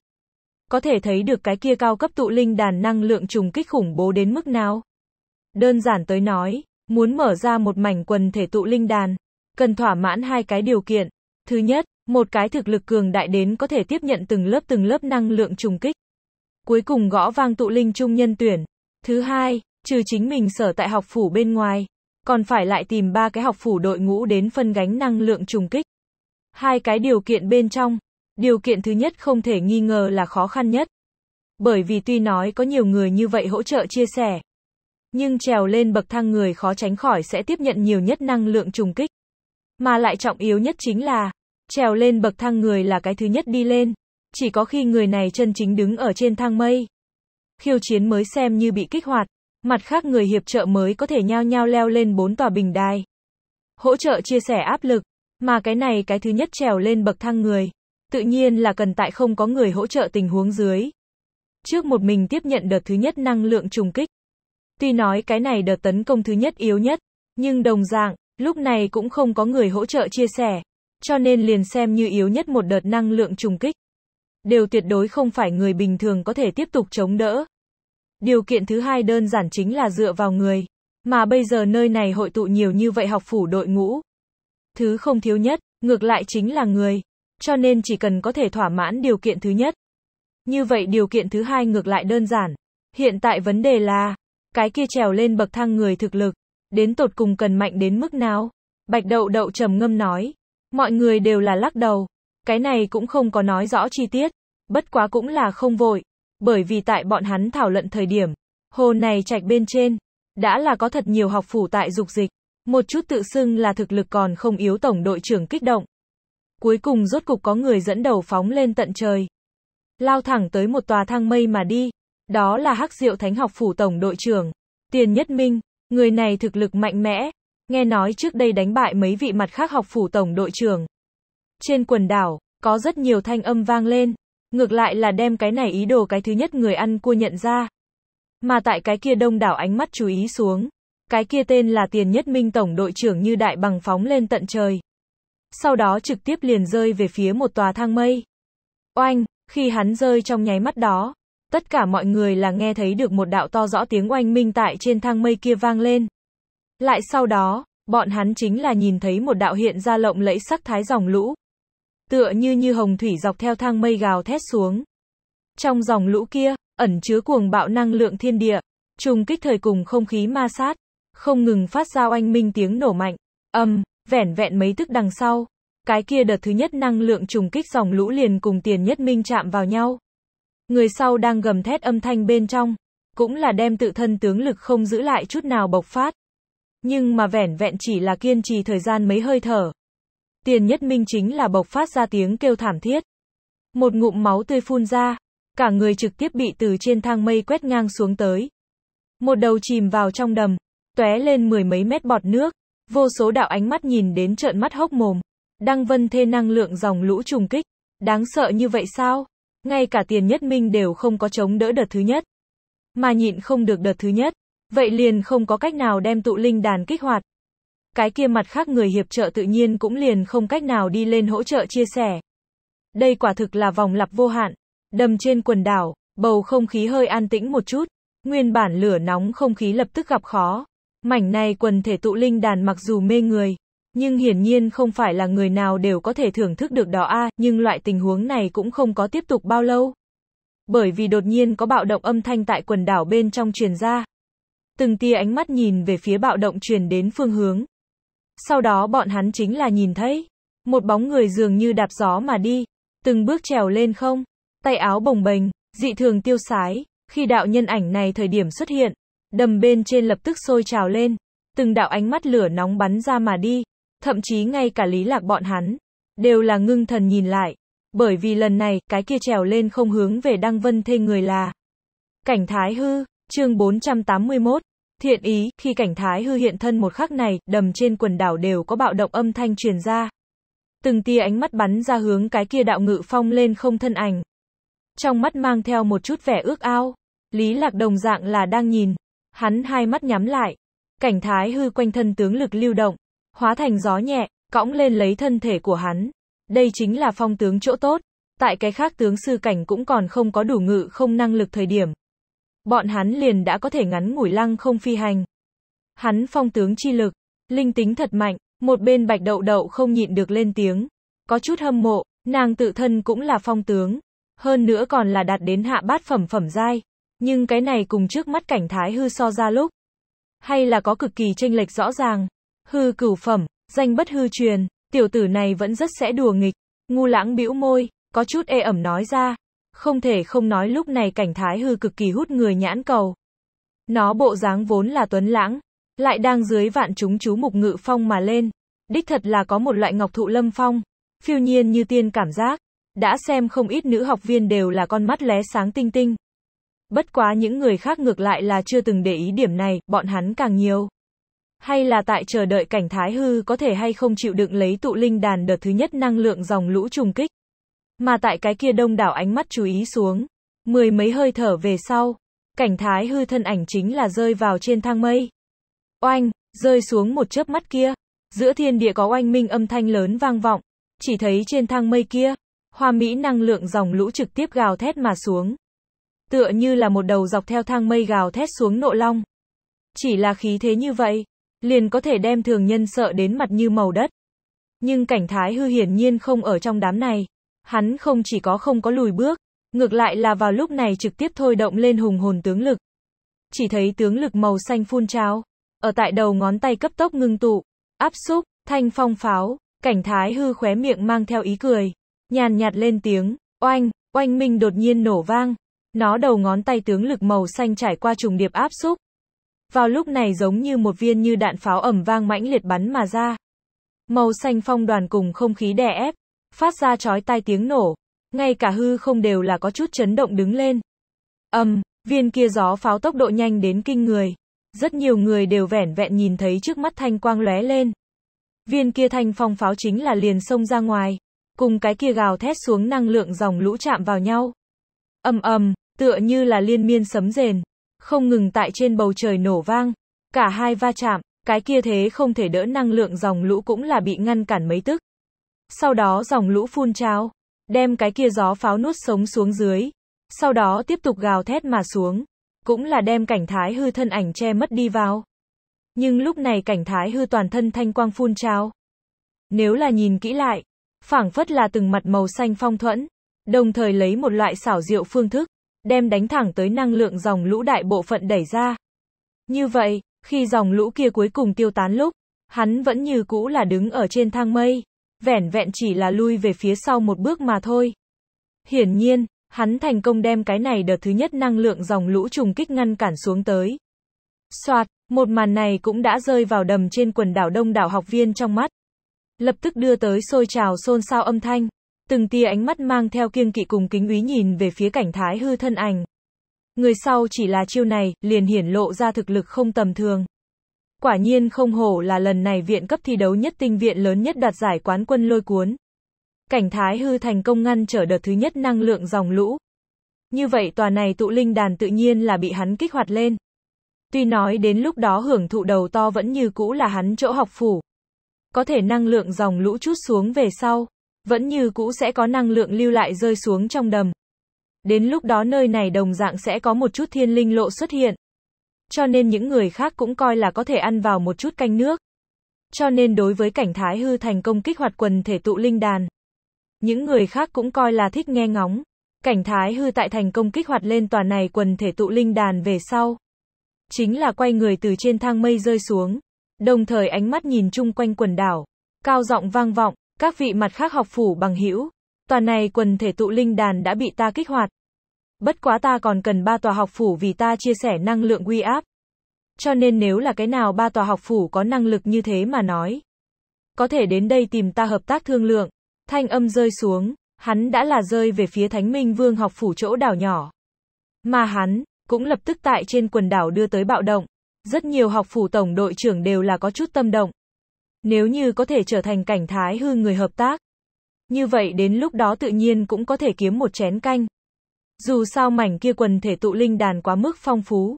Có thể thấy được cái kia cao cấp tụ linh đàn năng lượng trùng kích khủng bố đến mức nào. Đơn giản tới nói, Muốn mở ra một mảnh quần thể tụ linh đàn, cần thỏa mãn hai cái điều kiện. Thứ nhất, một cái thực lực cường đại đến có thể tiếp nhận từng lớp từng lớp năng lượng trùng kích. Cuối cùng gõ vang tụ linh trung nhân tuyển. Thứ hai, trừ chính mình sở tại học phủ bên ngoài, còn phải lại tìm ba cái học phủ đội ngũ đến phân gánh năng lượng trùng kích. Hai cái điều kiện bên trong, điều kiện thứ nhất không thể nghi ngờ là khó khăn nhất. Bởi vì tuy nói có nhiều người như vậy hỗ trợ chia sẻ, nhưng trèo lên bậc thang người khó tránh khỏi sẽ tiếp nhận nhiều nhất năng lượng trùng kích. Mà lại trọng yếu nhất chính là, trèo lên bậc thang người là cái thứ nhất đi lên. Chỉ có khi người này chân chính đứng ở trên thang mây. Khiêu chiến mới xem như bị kích hoạt. Mặt khác người hiệp trợ mới có thể nhao nhao leo lên bốn tòa bình đài. Hỗ trợ chia sẻ áp lực. Mà cái này cái thứ nhất trèo lên bậc thang người. Tự nhiên là cần tại không có người hỗ trợ tình huống dưới. Trước một mình tiếp nhận đợt thứ nhất năng lượng trùng kích. Tuy nói cái này đợt tấn công thứ nhất yếu nhất, nhưng đồng dạng, lúc này cũng không có người hỗ trợ chia sẻ, cho nên liền xem như yếu nhất một đợt năng lượng trùng kích. Đều tuyệt đối không phải người bình thường có thể tiếp tục chống đỡ. Điều kiện thứ hai đơn giản chính là dựa vào người, mà bây giờ nơi này hội tụ nhiều như vậy học phủ đội ngũ. Thứ không thiếu nhất, ngược lại chính là người, cho nên chỉ cần có thể thỏa mãn điều kiện thứ nhất. Như vậy điều kiện thứ hai ngược lại đơn giản. Hiện tại vấn đề là, cái kia trèo lên bậc thang người thực lực, đến tột cùng cần mạnh đến mức nào? Bạch Đậu Đậu trầm ngâm nói, mọi người đều là lắc đầu, cái này cũng không có nói rõ chi tiết, bất quá cũng là không vội, bởi vì tại bọn hắn thảo luận thời điểm, hồ này trạch bên trên, đã là có thật nhiều học phủ tại dục dịch, một chút tự xưng là thực lực còn không yếu tổng đội trưởng kích động. Cuối cùng rốt cục có người dẫn đầu phóng lên tận trời. Lao thẳng tới một tòa thang mây mà đi, đó là Hắc Diệu Thánh học phủ tổng đội trưởng, Tiền Nhất Minh, người này thực lực mạnh mẽ, nghe nói trước đây đánh bại mấy vị mặt khác học phủ tổng đội trưởng. Trên quần đảo, có rất nhiều thanh âm vang lên, ngược lại là đem cái này ý đồ cái thứ nhất người ăn cua nhận ra. Mà tại cái kia đông đảo ánh mắt chú ý xuống, cái kia tên là Tiền Nhất Minh tổng đội trưởng như đại bằng phóng lên tận trời. Sau đó trực tiếp liền rơi về phía một tòa thang mây. Oanh, khi hắn rơi trong nháy mắt đó, Tất cả mọi người là nghe thấy được một đạo to rõ tiếng oanh minh tại trên thang mây kia vang lên. Lại sau đó, bọn hắn chính là nhìn thấy một đạo hiện ra lộng lẫy sắc thái dòng lũ. Tựa như như hồng thủy dọc theo thang mây gào thét xuống. Trong dòng lũ kia, ẩn chứa cuồng bạo năng lượng thiên địa, trùng kích thời cùng không khí ma sát, không ngừng phát ra oanh minh tiếng nổ mạnh, âm, um, vẻn vẹn mấy tức đằng sau. Cái kia đợt thứ nhất năng lượng trùng kích dòng lũ liền cùng tiền nhất minh chạm vào nhau. Người sau đang gầm thét âm thanh bên trong, cũng là đem tự thân tướng lực không giữ lại chút nào bộc phát. Nhưng mà vẻn vẹn chỉ là kiên trì thời gian mấy hơi thở. Tiền nhất minh chính là bộc phát ra tiếng kêu thảm thiết. Một ngụm máu tươi phun ra, cả người trực tiếp bị từ trên thang mây quét ngang xuống tới. Một đầu chìm vào trong đầm, tóe lên mười mấy mét bọt nước, vô số đạo ánh mắt nhìn đến trợn mắt hốc mồm. Đăng vân thê năng lượng dòng lũ trùng kích, đáng sợ như vậy sao? ngay cả tiền nhất minh đều không có chống đỡ đợt thứ nhất. Mà nhịn không được đợt thứ nhất, vậy liền không có cách nào đem tụ linh đàn kích hoạt. Cái kia mặt khác người hiệp trợ tự nhiên cũng liền không cách nào đi lên hỗ trợ chia sẻ. Đây quả thực là vòng lặp vô hạn, đầm trên quần đảo, bầu không khí hơi an tĩnh một chút, nguyên bản lửa nóng không khí lập tức gặp khó. Mảnh này quần thể tụ linh đàn mặc dù mê người, nhưng hiển nhiên không phải là người nào đều có thể thưởng thức được đó a, nhưng loại tình huống này cũng không có tiếp tục bao lâu. Bởi vì đột nhiên có bạo động âm thanh tại quần đảo bên trong truyền ra. Từng tia ánh mắt nhìn về phía bạo động truyền đến phương hướng. Sau đó bọn hắn chính là nhìn thấy, một bóng người dường như đạp gió mà đi, từng bước trèo lên không, tay áo bồng bềnh, dị thường tiêu sái, khi đạo nhân ảnh này thời điểm xuất hiện, đầm bên trên lập tức sôi trào lên, từng đạo ánh mắt lửa nóng bắn ra mà đi, thậm chí ngay cả lý lạc bọn hắn, đều là ngưng thần nhìn lại, bởi vì lần này, cái kia trèo lên không hướng về Đăng Vân Thê người là. Cảnh Thái Hư, chương 481, thiện ý, khi cảnh Thái Hư hiện thân một khắc này, đầm trên quần đảo đều có bạo động âm thanh truyền ra. Từng tia ánh mắt bắn ra hướng cái kia đạo ngự phong lên không thân ảnh. Trong mắt mang theo một chút vẻ ước ao, Lý Lạc đồng dạng là đang nhìn, hắn hai mắt nhắm lại. Cảnh Thái Hư quanh thân tướng lực lưu động, hóa thành gió nhẹ, cõng lên lấy thân thể của hắn. Đây chính là phong tướng chỗ tốt. Tại cái khác tướng sư cảnh cũng còn không có đủ ngự không năng lực thời điểm. Bọn hắn liền đã có thể ngắn ngủi lăng không phi hành. Hắn phong tướng chi lực, linh tính thật mạnh, một bên bạch đậu đậu không nhịn được lên tiếng. Có chút hâm mộ, nàng tự thân cũng là phong tướng. Hơn nữa còn là đạt đến hạ bát phẩm phẩm giai. Nhưng cái này cùng trước mắt cảnh thái hư so ra lúc. Hay là có cực kỳ tranh lệch rõ ràng hư cửu phẩm, danh bất hư truyền, tiểu tử này vẫn rất sẽ đùa nghịch. Ngu lãng bĩu môi, có chút ê ẩm nói ra. Không thể không nói lúc này cảnh thái hư cực kỳ hút người nhãn cầu. Nó bộ dáng vốn là tuấn lãng, lại đang dưới vạn chúng chú mục ngự phong mà lên. Đích thật là có một loại ngọc thụ lâm phong, phiêu nhiên như tiên cảm giác. Đã xem không ít nữ học viên đều là con mắt lé sáng tinh tinh. Bất quá những người khác ngược lại là chưa từng để ý điểm này, bọn hắn càng nhiều hay là tại chờ đợi cảnh thái hư có thể hay không chịu đựng lấy tụ linh đàn đợt thứ nhất năng lượng dòng lũ trùng kích. Mà tại cái kia đông đảo ánh mắt chú ý xuống, mười mấy hơi thở về sau, cảnh thái hư thân ảnh chính là rơi vào trên thang mây. Oanh, rơi xuống một chớp mắt kia, giữa thiên địa có oanh minh âm thanh lớn vang vọng, chỉ thấy trên thang mây kia, hoa mỹ năng lượng dòng lũ trực tiếp gào thét mà xuống. Tựa như là một đầu dọc theo thang mây gào thét xuống nộ long. Chỉ là khí thế như vậy, liền có thể đem thường nhân sợ đến mặt như màu đất. Nhưng cảnh Thái Hư hiển nhiên không ở trong đám này. Hắn không chỉ có không có lùi bước, ngược lại là vào lúc này trực tiếp thôi động lên hùng hồn tướng lực. Chỉ thấy tướng lực màu xanh phun trào, ở tại đầu ngón tay cấp tốc ngưng tụ, áp xúc, thanh phong pháo, cảnh Thái Hư khóe miệng mang theo ý cười, nhàn nhạt lên tiếng, oanh, oanh minh đột nhiên nổ vang. Nó đầu ngón tay tướng lực màu xanh trải qua trùng điệp áp xúc, vào lúc này giống như một viên như đạn pháo ẩm vang mãnh liệt bắn mà ra. Màu xanh phong đoàn cùng không khí đè ép, phát ra chói tai tiếng nổ. Ngay cả hư không đều là có chút chấn động đứng lên. Âm, um, viên kia gió pháo tốc độ nhanh đến kinh người. Rất nhiều người đều vẻn vẹn nhìn thấy trước mắt thanh quang lóe lên. Viên kia thanh phong pháo chính là liền xông ra ngoài, cùng cái kia gào thét xuống năng lượng dòng lũ chạm vào nhau. Âm um, ầm, um, tựa như là liên miên sấm rền, không ngừng tại trên bầu trời nổ vang. Cả hai va chạm, cái kia thế không thể đỡ năng lượng dòng lũ cũng là bị ngăn cản mấy tức. Sau đó dòng lũ phun trào, đem cái kia gió pháo nuốt sống xuống dưới. Sau đó tiếp tục gào thét mà xuống, cũng là đem cảnh thái hư thân ảnh che mất đi vào. Nhưng lúc này cảnh thái hư toàn thân thanh quang phun trào. Nếu là nhìn kỹ lại, phảng phất là từng mặt màu xanh phong thuẫn, đồng thời lấy một loại xảo diệu phương thức, đem đánh thẳng tới năng lượng dòng lũ đại bộ phận đẩy ra. Như vậy, khi dòng lũ kia cuối cùng tiêu tán lúc, hắn vẫn như cũ là đứng ở trên thang mây, vẻn vẹn chỉ là lui về phía sau một bước mà thôi. Hiển nhiên, hắn thành công đem cái này đợt thứ nhất năng lượng dòng lũ trùng kích ngăn cản xuống tới. Soạt, một màn này cũng đã rơi vào đầm trên quần đảo đông đảo học viên trong mắt. Lập tức đưa tới sôi trào xôn xao âm thanh. Từng tia ánh mắt mang theo kiêng kỵ cùng kính úy nhìn về phía cảnh thái hư thân ảnh. Người sau chỉ là chiêu này, liền hiển lộ ra thực lực không tầm thường. Quả nhiên không hổ là lần này viện cấp thi đấu nhất tinh viện lớn nhất đạt giải quán quân lôi cuốn. Cảnh thái hư thành công ngăn trở đợt thứ nhất năng lượng dòng lũ. Như vậy tòa này tụ linh đàn tự nhiên là bị hắn kích hoạt lên. Tuy nói đến lúc đó hưởng thụ đầu to vẫn như cũ là hắn chỗ học phủ. Có thể năng lượng dòng lũ chút xuống về sau, vẫn như cũ sẽ có năng lượng lưu lại rơi xuống trong đầm. Đến lúc đó nơi này đồng dạng sẽ có một chút thiên linh lộ xuất hiện. Cho nên những người khác cũng coi là có thể ăn vào một chút canh nước. Cho nên đối với cảnh thái hư thành công kích hoạt quần thể tụ linh đàn. Những người khác cũng coi là thích nghe ngóng. Cảnh thái hư tại thành công kích hoạt lên tòa này quần thể tụ linh đàn về sau. Chính là quay người từ trên thang mây rơi xuống. Đồng thời ánh mắt nhìn chung quanh quần đảo. Cao giọng vang vọng, các vị mặt khác học phủ bằng hữu, tòa này quần thể tụ linh đàn đã bị ta kích hoạt. Bất quá ta còn cần ba tòa học phủ vì ta chia sẻ năng lượng uy áp. Cho nên nếu là cái nào ba tòa học phủ có năng lực như thế mà nói, có thể đến đây tìm ta hợp tác thương lượng. Thanh âm rơi xuống, hắn đã là rơi về phía Thánh Minh Vương học phủ chỗ đảo nhỏ. Mà hắn, cũng lập tức tại trên quần đảo đưa tới bạo động. Rất nhiều học phủ tổng đội trưởng đều là có chút tâm động. Nếu như có thể trở thành cảnh thái hư người hợp tác, như vậy đến lúc đó tự nhiên cũng có thể kiếm một chén canh. Dù sao mảnh kia quần thể tụ linh đàn quá mức phong phú.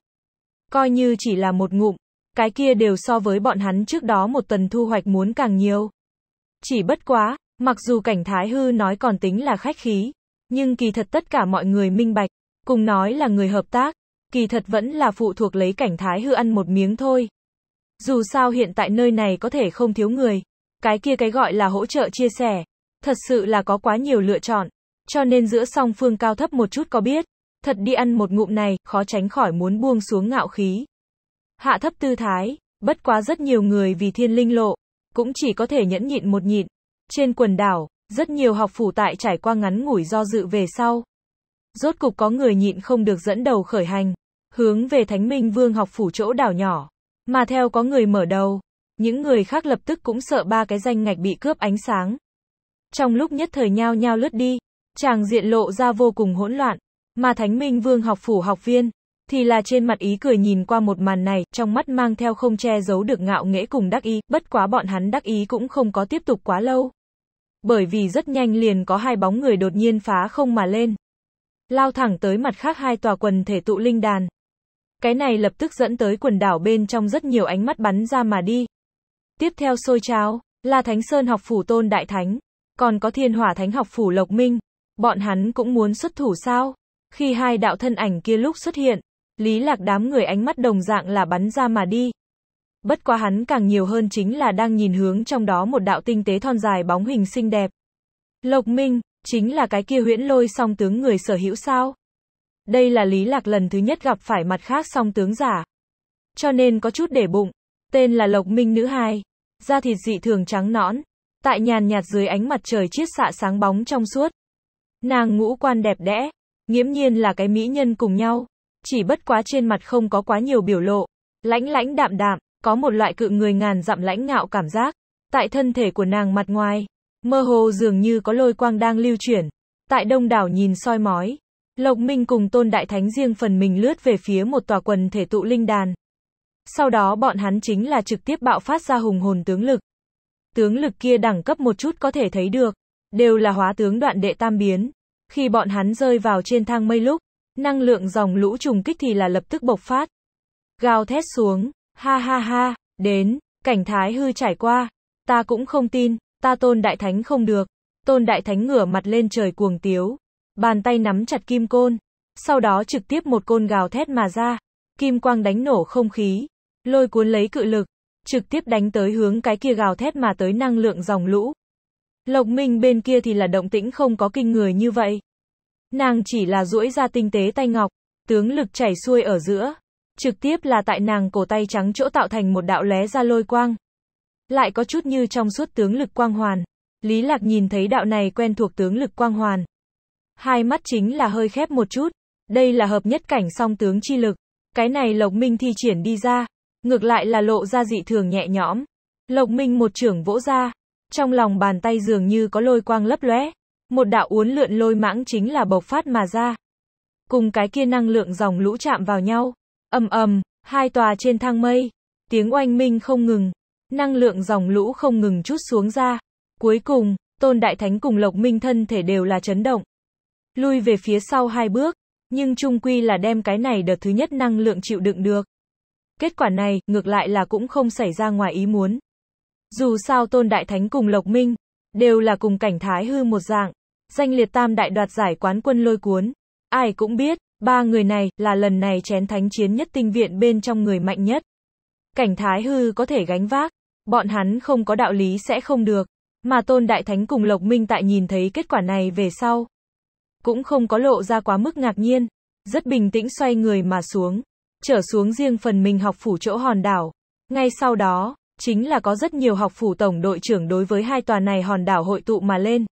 Coi như chỉ là một ngụm, cái kia đều so với bọn hắn trước đó một tuần thu hoạch muốn càng nhiều. Chỉ bất quá, mặc dù cảnh thái hư nói còn tính là khách khí, nhưng kỳ thật tất cả mọi người minh bạch, cùng nói là người hợp tác, kỳ thật vẫn là phụ thuộc lấy cảnh thái hư ăn một miếng thôi. Dù sao hiện tại nơi này có thể không thiếu người. Cái kia cái gọi là hỗ trợ chia sẻ. Thật sự là có quá nhiều lựa chọn. Cho nên giữa song phương cao thấp một chút có biết. Thật đi ăn một ngụm này, khó tránh khỏi muốn buông xuống ngạo khí. Hạ thấp tư thái, bất quá rất nhiều người vì thiên linh lộ, cũng chỉ có thể nhẫn nhịn một nhịn. Trên quần đảo, rất nhiều học phủ tại trải qua ngắn ngủi do dự về sau. Rốt cục có người nhịn không được dẫn đầu khởi hành, hướng về Thánh Minh Vương học phủ chỗ đảo nhỏ. Mà theo có người mở đầu, những người khác lập tức cũng sợ ba cái danh ngạch bị cướp ánh sáng. Trong lúc nhất thời nhao nhao lướt đi, chàng diện lộ ra vô cùng hỗn loạn, mà Thánh Minh Vương học phủ học viên, thì là trên mặt ý cười nhìn qua một màn này, trong mắt mang theo không che giấu được ngạo nghễ cùng đắc ý, bất quá bọn hắn đắc ý cũng không có tiếp tục quá lâu. Bởi vì rất nhanh liền có hai bóng người đột nhiên phá không mà lên. Lao thẳng tới mặt khác hai tòa quần thể tụ linh đàn. Cái này lập tức dẫn tới quần đảo bên trong rất nhiều ánh mắt bắn ra mà đi. Tiếp theo sôi cháo, là Thánh Sơn học phủ Tôn Đại Thánh, còn có Thiên Hỏa Thánh học phủ Lộc Minh. Bọn hắn cũng muốn xuất thủ sao? Khi hai đạo thân ảnh kia lúc xuất hiện, Lý Lạc đám người ánh mắt đồng dạng là bắn ra mà đi. Bất quá hắn càng nhiều hơn chính là đang nhìn hướng trong đó một đạo tinh tế thon dài bóng hình xinh đẹp. Lộc Minh, chính là cái kia huyễn lôi song tướng người sở hữu sao? Đây là Lý Lạc lần thứ nhất gặp phải mặt khác song tướng giả. Cho nên có chút để bụng. Tên là Lộc Minh Nữ Hai. Da thịt dị thường trắng nõn. Tại nhàn nhạt dưới ánh mặt trời chiết xạ sáng bóng trong suốt. Nàng ngũ quan đẹp đẽ. Nghiễm nhiên là cái mỹ nhân cùng nhau. Chỉ bất quá trên mặt không có quá nhiều biểu lộ. Lãnh lãnh đạm đạm. Có một loại cự người ngàn dặm lãnh ngạo cảm giác. Tại thân thể của nàng mặt ngoài. Mơ hồ dường như có lôi quang đang lưu chuyển. Tại đông đảo nhìn soi mói. Lộc Minh cùng Tôn Đại Thánh riêng phần mình lướt về phía một tòa quần thể tụ linh đàn. Sau đó bọn hắn chính là trực tiếp bạo phát ra hùng hồn tướng lực. Tướng lực kia đẳng cấp một chút có thể thấy được, đều là hóa tướng đoạn đệ tam biến. Khi bọn hắn rơi vào trên thang mây lúc, năng lượng dòng lũ trùng kích thì là lập tức bộc phát. Gào thét xuống, ha ha ha, đến, cảnh thái hư trải qua, ta cũng không tin, ta tôn đại thánh không được. Tôn đại thánh ngửa mặt lên trời cuồng tiếu, Bàn tay nắm chặt kim côn, sau đó trực tiếp một côn gào thét mà ra, kim quang đánh nổ không khí, lôi cuốn lấy cự lực, trực tiếp đánh tới hướng cái kia gào thét mà tới năng lượng dòng lũ. Lộc Minh bên kia thì là động tĩnh không có kinh người như vậy. Nàng chỉ là duỗi ra tinh tế tay ngọc, tướng lực chảy xuôi ở giữa, trực tiếp là tại nàng cổ tay trắng chỗ tạo thành một đạo lé ra lôi quang. Lại có chút như trong suốt tướng lực quang hoàn. Lý Lạc nhìn thấy đạo này quen thuộc tướng lực quang hoàn, hai mắt chính là hơi khép một chút. Đây là hợp nhất cảnh song tướng chi lực. Cái này Lộc Minh thi triển đi ra, ngược lại là lộ ra dị thường nhẹ nhõm. Lộc Minh một trưởng vỗ ra, trong lòng bàn tay dường như có lôi quang lấp lóe, một đạo uốn lượn lôi mãng chính là bộc phát mà ra. Cùng cái kia năng lượng dòng lũ chạm vào nhau, ầm ầm, hai tòa trên thang mây, tiếng oanh minh không ngừng, năng lượng dòng lũ không ngừng chút xuống ra. Cuối cùng, Tôn Đại Thánh cùng Lộc Minh thân thể đều là chấn động. Lui về phía sau hai bước, nhưng trung quy là đem cái này đợt thứ nhất năng lượng chịu đựng được. Kết quả này, ngược lại là cũng không xảy ra ngoài ý muốn. Dù sao Tôn Đại Thánh cùng Lộc Minh, đều là cùng cảnh thái hư một dạng, danh liệt tam đại đoạt giải quán quân lôi cuốn. Ai cũng biết, ba người này là lần này chén thánh chiến nhất tinh viện bên trong người mạnh nhất. Cảnh thái hư có thể gánh vác, bọn hắn không có đạo lý sẽ không được, mà Tôn Đại Thánh cùng Lộc Minh tại nhìn thấy kết quả này về sau, cũng không có lộ ra quá mức ngạc nhiên, rất bình tĩnh xoay người mà xuống, trở xuống riêng phần mình học phủ chỗ hòn đảo. Ngay sau đó, chính là có rất nhiều học phủ tổng đội trưởng đối với hai tòa này hòn đảo hội tụ mà lên.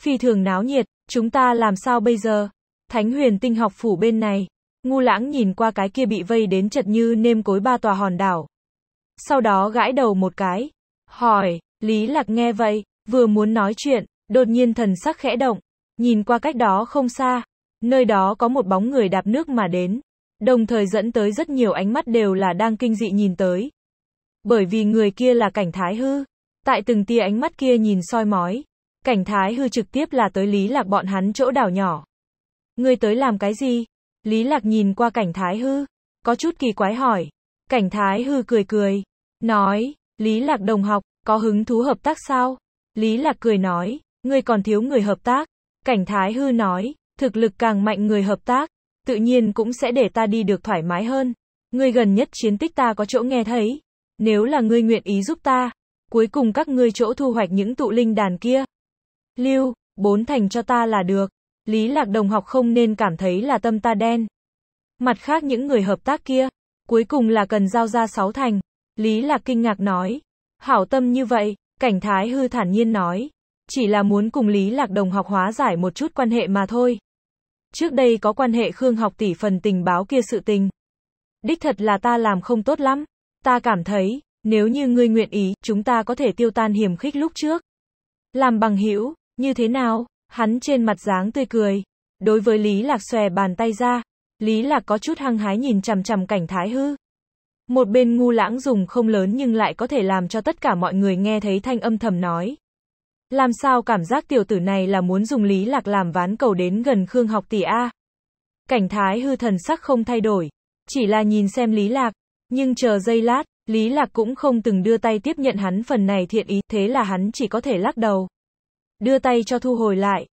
Phi thường náo nhiệt, chúng ta làm sao bây giờ? Thánh huyền tinh học phủ bên này, ngu lãng nhìn qua cái kia bị vây đến chật như nêm cối ba tòa hòn đảo. Sau đó gãi đầu một cái, hỏi, Lý Lạc nghe vậy, vừa muốn nói chuyện, đột nhiên thần sắc khẽ động, Nhìn qua cách đó không xa, nơi đó có một bóng người đạp nước mà đến, đồng thời dẫn tới rất nhiều ánh mắt đều là đang kinh dị nhìn tới. Bởi vì người kia là cảnh thái hư, tại từng tia ánh mắt kia nhìn soi mói, cảnh thái hư trực tiếp là tới Lý Lạc bọn hắn chỗ đảo nhỏ. người tới làm cái gì? Lý Lạc nhìn qua cảnh thái hư, có chút kỳ quái hỏi. Cảnh thái hư cười cười, nói, Lý Lạc đồng học, có hứng thú hợp tác sao? Lý Lạc cười nói, ngươi còn thiếu người hợp tác. Cảnh Thái Hư nói, thực lực càng mạnh người hợp tác, tự nhiên cũng sẽ để ta đi được thoải mái hơn. Ngươi gần nhất chiến tích ta có chỗ nghe thấy. Nếu là ngươi nguyện ý giúp ta, cuối cùng các ngươi chỗ thu hoạch những tụ linh đàn kia. Lưu, bốn thành cho ta là được. Lý Lạc Đồng học không nên cảm thấy là tâm ta đen. Mặt khác những người hợp tác kia, cuối cùng là cần giao ra sáu thành. Lý Lạc kinh ngạc nói. Hảo tâm như vậy, cảnh thái hư thản nhiên nói. Chỉ là muốn cùng Lý Lạc Đồng học hóa giải một chút quan hệ mà thôi. Trước đây có quan hệ Khương học tỷ phần tình báo kia sự tình. Đích thật là ta làm không tốt lắm. Ta cảm thấy, nếu như ngươi nguyện ý, chúng ta có thể tiêu tan hiểm khích lúc trước. Làm bằng hữu như thế nào? Hắn trên mặt dáng tươi cười. Đối với Lý Lạc xòe bàn tay ra, Lý Lạc có chút hăng hái nhìn chằm chằm cảnh thái hư. Một bên ngu lãng dùng không lớn nhưng lại có thể làm cho tất cả mọi người nghe thấy thanh âm thầm nói. Làm sao cảm giác tiểu tử này là muốn dùng Lý Lạc làm ván cầu đến gần Khương học tỷ A. Cảnh thái hư thần sắc không thay đổi, chỉ là nhìn xem Lý Lạc, nhưng chờ giây lát, Lý Lạc cũng không từng đưa tay tiếp nhận hắn phần này thiện ý, thế là hắn chỉ có thể lắc đầu. Đưa tay cho thu hồi lại,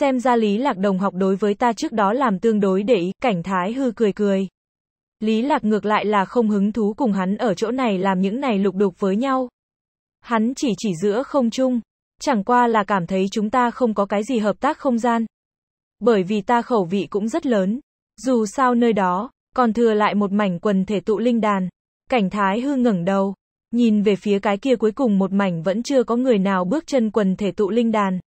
xem ra Lý Lạc đồng học đối với ta trước đó làm tương đối để ý, cảnh thái hư cười cười. Lý Lạc ngược lại là không hứng thú cùng hắn ở chỗ này làm những này lục đục với nhau. Hắn chỉ chỉ giữa không chung, chẳng qua là cảm thấy chúng ta không có cái gì hợp tác không gian. Bởi vì ta khẩu vị cũng rất lớn, dù sao nơi đó, còn thừa lại một mảnh quần thể tụ linh đàn. Cảnh Thái Hư ngẩng đầu, nhìn về phía cái kia cuối cùng một mảnh vẫn chưa có người nào bước chân quần thể tụ linh đàn.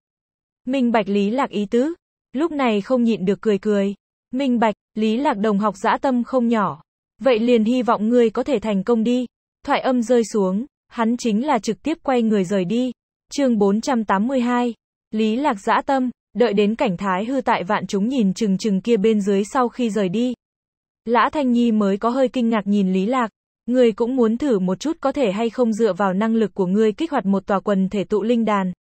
Minh Bạch Lý Lạc ý tứ, lúc này không nhịn được cười cười. Minh Bạch, Lý Lạc đồng học dã tâm không nhỏ. Vậy liền hy vọng ngươi có thể thành công đi. Thoại âm rơi xuống, hắn chính là trực tiếp quay người rời đi. Chương 482. Lý Lạc dã tâm, đợi đến cảnh thái hư tại vạn chúng nhìn chừng chừng kia bên dưới sau khi rời đi. Lã Thanh Nhi mới có hơi kinh ngạc nhìn Lý Lạc, người cũng muốn thử một chút có thể hay không dựa vào năng lực của người kích hoạt một tòa quần thể tụ linh đàn.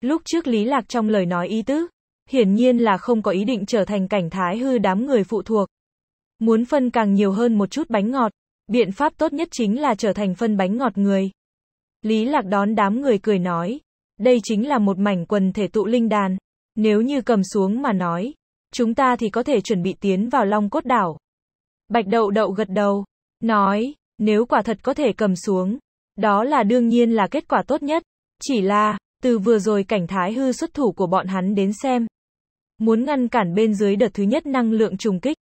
Lúc trước Lý Lạc trong lời nói ý tứ, hiển nhiên là không có ý định trở thành cảnh thái hư đám người phụ thuộc. Muốn phân càng nhiều hơn một chút bánh ngọt, biện pháp tốt nhất chính là trở thành phân bánh ngọt người. Lý Lạc đón đám người cười nói, đây chính là một mảnh quần thể tụ linh đàn, nếu như cầm xuống mà nói, chúng ta thì có thể chuẩn bị tiến vào Long Cốt Đảo. Bạch Đậu Đậu gật đầu, nói, nếu quả thật có thể cầm xuống, đó là đương nhiên là kết quả tốt nhất, chỉ là, từ vừa rồi cảnh thái hư xuất thủ của bọn hắn đến xem. Muốn ngăn cản bên dưới đợt thứ nhất năng lượng trùng kích.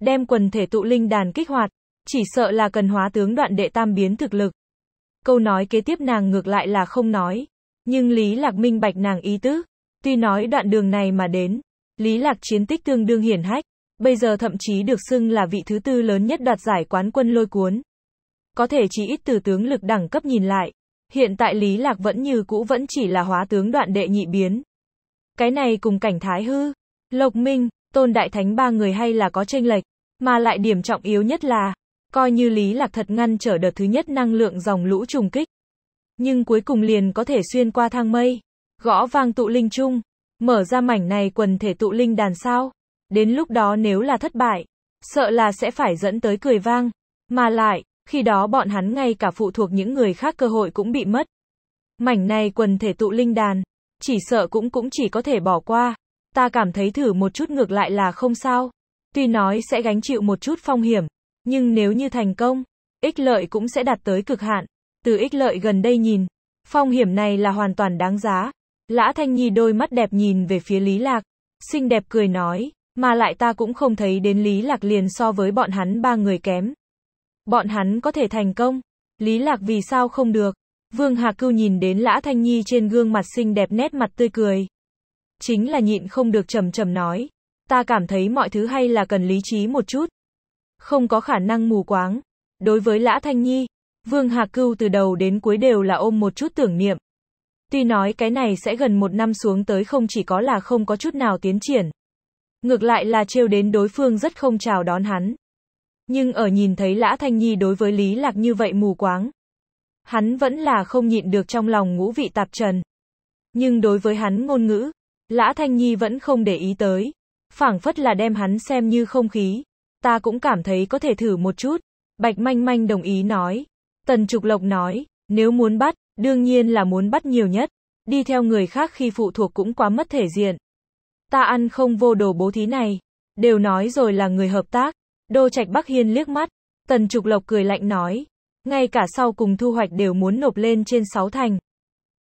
Đem quần thể tụ linh đàn kích hoạt, chỉ sợ là cần hóa tướng đoạn đệ tam biến thực lực câu nói kế tiếp nàng ngược lại là không nói. Nhưng Lý Lạc minh bạch nàng ý tứ, tuy nói đoạn đường này mà đến, Lý Lạc chiến tích tương đương hiển hách, bây giờ thậm chí được xưng là vị thứ tư lớn nhất đoạt giải quán quân lôi cuốn. Có thể chỉ ít từ tướng lực đẳng cấp nhìn lại, hiện tại Lý Lạc vẫn như cũ vẫn chỉ là hóa tướng đoạn đệ nhị biến. Cái này cùng cảnh thái hư, Lộc Minh, Tôn Đại Thánh ba người hay là có tranh lệch, mà lại điểm trọng yếu nhất là, coi như Lý Lạc thật ngăn trở đợt thứ nhất năng lượng dòng lũ trùng kích. Nhưng cuối cùng liền có thể xuyên qua thang mây, gõ vang tụ linh chung, mở ra mảnh này quần thể tụ linh đàn sao. Đến lúc đó nếu là thất bại, sợ là sẽ phải dẫn tới cười vang, mà lại, khi đó bọn hắn ngay cả phụ thuộc những người khác cơ hội cũng bị mất. Mảnh này quần thể tụ linh đàn, chỉ sợ cũng cũng chỉ có thể bỏ qua, ta cảm thấy thử một chút ngược lại là không sao. Tuy nói sẽ gánh chịu một chút phong hiểm, nhưng nếu như thành công, ích lợi cũng sẽ đạt tới cực hạn. Từ ích lợi gần đây nhìn, phong hiểm này là hoàn toàn đáng giá. Lã Thanh Nhi đôi mắt đẹp nhìn về phía Lý Lạc, xinh đẹp cười nói, mà lại ta cũng không thấy đến Lý Lạc liền so với bọn hắn ba người kém. Bọn hắn có thể thành công, Lý Lạc vì sao không được? Vương Hà Cưu nhìn đến Lã Thanh Nhi trên gương mặt xinh đẹp nét mặt tươi cười. Chính là nhịn không được trầm trầm nói, ta cảm thấy mọi thứ hay là cần lý trí một chút, không có khả năng mù quáng. Đối với Lã Thanh Nhi, Vương Hạc Cưu từ đầu đến cuối đều là ôm một chút tưởng niệm. Tuy nói cái này sẽ gần một năm xuống tới không chỉ có là không có chút nào tiến triển. Ngược lại là trêu đến đối phương rất không chào đón hắn. Nhưng ở nhìn thấy Lã Thanh Nhi đối với Lý Lạc như vậy mù quáng. Hắn vẫn là không nhịn được trong lòng ngũ vị tạp trần. Nhưng đối với hắn ngôn ngữ, Lã Thanh Nhi vẫn không để ý tới. phảng phất là đem hắn xem như không khí ta cũng cảm thấy có thể thử một chút. Bạch Manh Manh đồng ý nói. Tần Trục Lộc nói, nếu muốn bắt, đương nhiên là muốn bắt nhiều nhất. Đi theo người khác khi phụ thuộc cũng quá mất thể diện. Ta ăn không vô đồ bố thí này. Đều nói rồi là người hợp tác. Đô Trạch Bắc Hiên liếc mắt. Tần Trục Lộc cười lạnh nói. Ngay cả sau cùng thu hoạch đều muốn nộp lên trên sáu thành.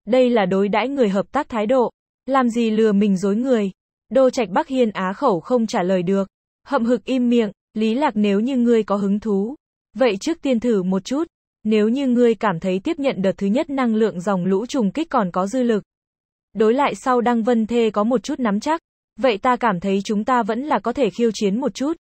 Đây là đối đãi người hợp tác thái độ. Làm gì lừa mình dối người. Đô Trạch Bắc Hiên á khẩu không trả lời được. Hậm hực im miệng. Lý Lạc nếu như ngươi có hứng thú, vậy trước tiên thử một chút, nếu như ngươi cảm thấy tiếp nhận đợt thứ nhất năng lượng dòng lũ trùng kích còn có dư lực. Đối lại sau Đăng Vân Thê có một chút nắm chắc, vậy ta cảm thấy chúng ta vẫn là có thể khiêu chiến một chút.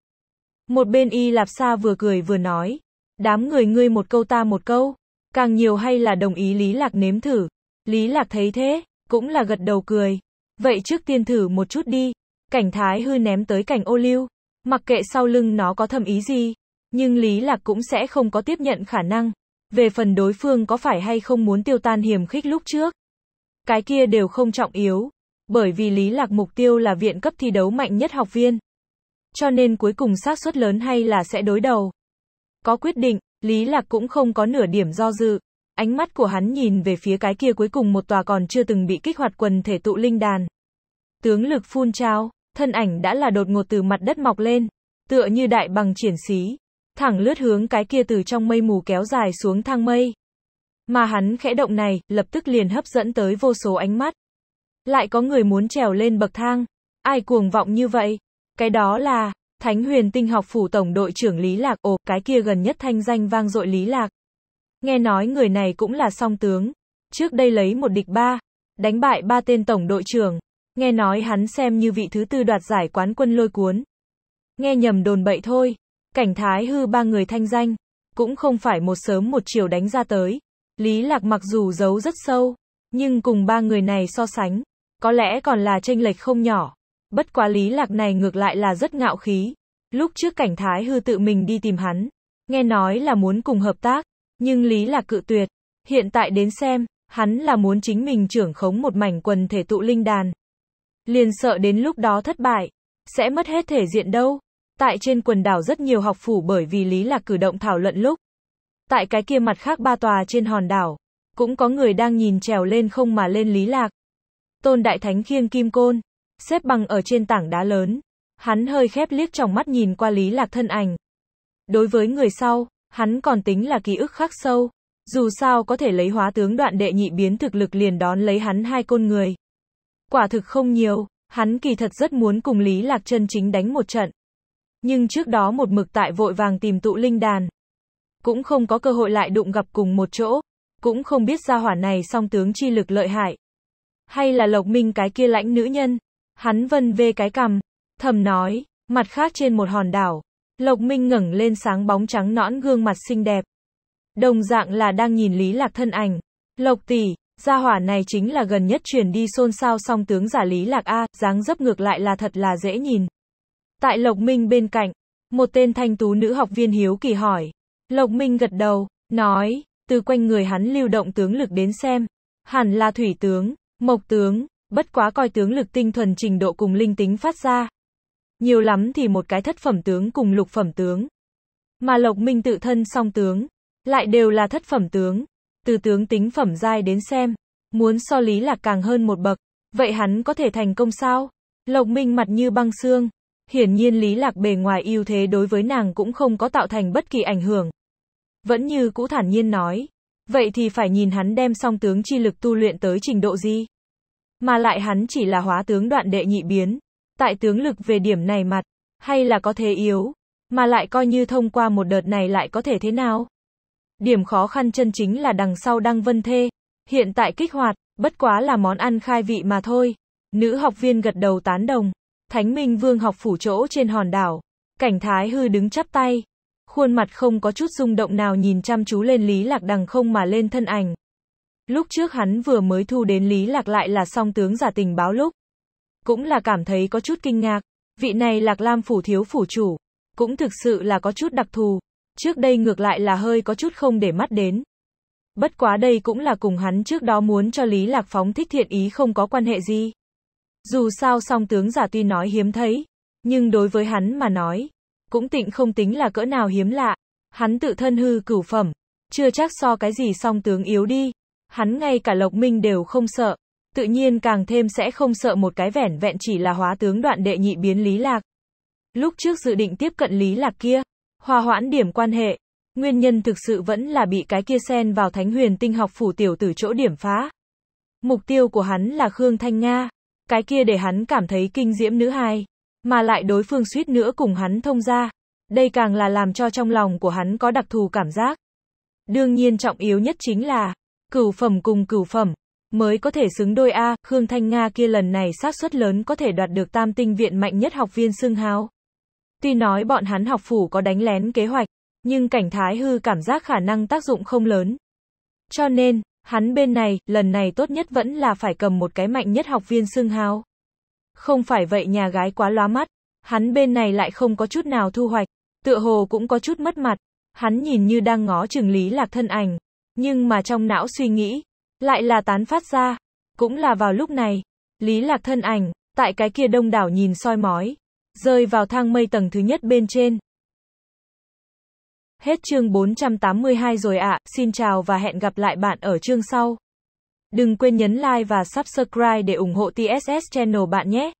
Một bên y lạp sa vừa cười vừa nói, đám người ngươi một câu ta một câu, càng nhiều hay là đồng ý Lý Lạc nếm thử. Lý Lạc thấy thế, cũng là gật đầu cười. Vậy trước tiên thử một chút đi. Cảnh Thái hư ném tới cảnh ô lưu. Mặc kệ sau lưng nó có thầm ý gì, nhưng Lý Lạc cũng sẽ không có tiếp nhận khả năng. Về phần đối phương có phải hay không muốn tiêu tan hiểm khích lúc trước? Cái kia đều không trọng yếu, bởi vì Lý Lạc mục tiêu là viện cấp thi đấu mạnh nhất học viên. Cho nên cuối cùng xác suất lớn hay là sẽ đối đầu. Có quyết định, Lý Lạc cũng không có nửa điểm do dự. Ánh mắt của hắn nhìn về phía cái kia cuối cùng một tòa còn chưa từng bị kích hoạt quần thể tụ linh đàn. Tướng lực phun trao, thân ảnh đã là đột ngột từ mặt đất mọc lên, tựa như đại bằng triển xí, thẳng lướt hướng cái kia từ trong mây mù kéo dài xuống thang mây. Mà hắn khẽ động này, lập tức liền hấp dẫn tới vô số ánh mắt. Lại có người muốn trèo lên bậc thang, ai cuồng vọng như vậy? Cái đó là, Thánh huyền tinh học phủ tổng đội trưởng Lý Lạc, ồ, cái kia gần nhất thanh danh vang dội Lý Lạc. Nghe nói người này cũng là song tướng, trước đây lấy một địch ba, đánh bại ba tên tổng đội trưởng, Nghe nói hắn xem như vị thứ tư đoạt giải quán quân lôi cuốn. Nghe nhầm đồn bậy thôi. Cảnh thái hư ba người thanh danh. Cũng không phải một sớm một chiều đánh ra tới. Lý lạc mặc dù giấu rất sâu. Nhưng cùng ba người này so sánh. Có lẽ còn là tranh lệch không nhỏ. Bất quá lý lạc này ngược lại là rất ngạo khí. Lúc trước cảnh thái hư tự mình đi tìm hắn. Nghe nói là muốn cùng hợp tác. Nhưng lý lạc cự tuyệt. Hiện tại đến xem, hắn là muốn chính mình trưởng khống một mảnh quần thể tụ linh đàn liền sợ đến lúc đó thất bại, sẽ mất hết thể diện đâu. Tại trên quần đảo rất nhiều học phủ bởi vì lý là cử động thảo luận lúc. Tại cái kia mặt khác ba tòa trên hòn đảo, cũng có người đang nhìn trèo lên không mà lên lý lạc. Tôn Đại Thánh khiêng kim côn, xếp bằng ở trên tảng đá lớn. Hắn hơi khép liếc trong mắt nhìn qua lý lạc thân ảnh. Đối với người sau, hắn còn tính là ký ức khắc sâu. Dù sao có thể lấy hóa tướng đoạn đệ nhị biến thực lực liền đón lấy hắn hai côn người. Quả thực không nhiều, hắn kỳ thật rất muốn cùng Lý Lạc chân chính đánh một trận. Nhưng trước đó một mực tại vội vàng tìm tụ linh đàn. Cũng không có cơ hội lại đụng gặp cùng một chỗ, cũng không biết ra hỏa này song tướng chi lực lợi hại. Hay là lộc minh cái kia lãnh nữ nhân, hắn vân về cái cầm, thầm nói, mặt khác trên một hòn đảo, lộc minh ngẩng lên sáng bóng trắng nõn gương mặt xinh đẹp. Đồng dạng là đang nhìn Lý Lạc thân ảnh, lộc tỷ, Gia hỏa này chính là gần nhất chuyển đi xôn xao song tướng giả Lý Lạc A, dáng dấp ngược lại là thật là dễ nhìn. Tại Lộc Minh bên cạnh, một tên thanh tú nữ học viên hiếu kỳ hỏi. Lộc Minh gật đầu, nói, từ quanh người hắn lưu động tướng lực đến xem. Hẳn là thủy tướng, mộc tướng, bất quá coi tướng lực tinh thuần trình độ cùng linh tính phát ra. Nhiều lắm thì một cái thất phẩm tướng cùng lục phẩm tướng. Mà Lộc Minh tự thân song tướng, lại đều là thất phẩm tướng từ tướng tính phẩm giai đến xem, muốn so Lý Lạc càng hơn một bậc, vậy hắn có thể thành công sao? Lộc Minh mặt như băng xương, hiển nhiên Lý Lạc bề ngoài ưu thế đối với nàng cũng không có tạo thành bất kỳ ảnh hưởng. Vẫn như cũ thản nhiên nói, vậy thì phải nhìn hắn đem song tướng chi lực tu luyện tới trình độ gì? Mà lại hắn chỉ là hóa tướng đoạn đệ nhị biến, tại tướng lực về điểm này mặt, hay là có thế yếu, mà lại coi như thông qua một đợt này lại có thể thế nào? Điểm khó khăn chân chính là đằng sau Đăng Vân Thê. Hiện tại kích hoạt, bất quá là món ăn khai vị mà thôi. Nữ học viên gật đầu tán đồng. Thánh Minh Vương học phủ chỗ trên hòn đảo. Cảnh Thái Hư đứng chắp tay. Khuôn mặt không có chút rung động nào nhìn chăm chú lên Lý Lạc đằng không mà lên thân ảnh. Lúc trước hắn vừa mới thu đến Lý Lạc lại là song tướng giả tình báo lúc. Cũng là cảm thấy có chút kinh ngạc. Vị này Lạc Lam phủ thiếu phủ chủ. Cũng thực sự là có chút đặc thù. Trước đây ngược lại là hơi có chút không để mắt đến. Bất quá đây cũng là cùng hắn trước đó muốn cho Lý Lạc Phóng thích thiện ý không có quan hệ gì. Dù sao song tướng giả tuy nói hiếm thấy, nhưng đối với hắn mà nói, cũng tịnh không tính là cỡ nào hiếm lạ. Hắn tự thân hư cửu phẩm, chưa chắc so cái gì song tướng yếu đi. Hắn ngay cả Lộc Minh đều không sợ, tự nhiên càng thêm sẽ không sợ một cái vẻn vẹn chỉ là hóa tướng đoạn đệ nhị biến Lý Lạc. Lúc trước dự định tiếp cận Lý Lạc kia, Hòa hoãn điểm quan hệ, nguyên nhân thực sự vẫn là bị cái kia sen vào thánh huyền tinh học phủ tiểu tử chỗ điểm phá. Mục tiêu của hắn là Khương Thanh Nga, cái kia để hắn cảm thấy kinh diễm nữ hài, mà lại đối phương suýt nữa cùng hắn thông ra. Đây càng là làm cho trong lòng của hắn có đặc thù cảm giác. Đương nhiên trọng yếu nhất chính là, cửu phẩm cùng cửu phẩm, mới có thể xứng đôi A, Khương Thanh Nga kia lần này xác suất lớn có thể đoạt được tam tinh viện mạnh nhất học viên xưng hào. Tuy nói bọn hắn học phủ có đánh lén kế hoạch, nhưng cảnh thái hư cảm giác khả năng tác dụng không lớn. Cho nên, hắn bên này, lần này tốt nhất vẫn là phải cầm một cái mạnh nhất học viên xương hào. Không phải vậy nhà gái quá lóa mắt, hắn bên này lại không có chút nào thu hoạch, tựa hồ cũng có chút mất mặt. Hắn nhìn như đang ngó chừng lý lạc thân ảnh, nhưng mà trong não suy nghĩ, lại là tán phát ra. Cũng là vào lúc này, lý lạc thân ảnh, tại cái kia đông đảo nhìn soi mói, rơi vào thang mây tầng thứ nhất bên trên. Hết chương 482 rồi ạ, à. xin chào và hẹn gặp lại bạn ở chương sau. Đừng quên nhấn like và subscribe để ủng hộ TSS Channel bạn nhé.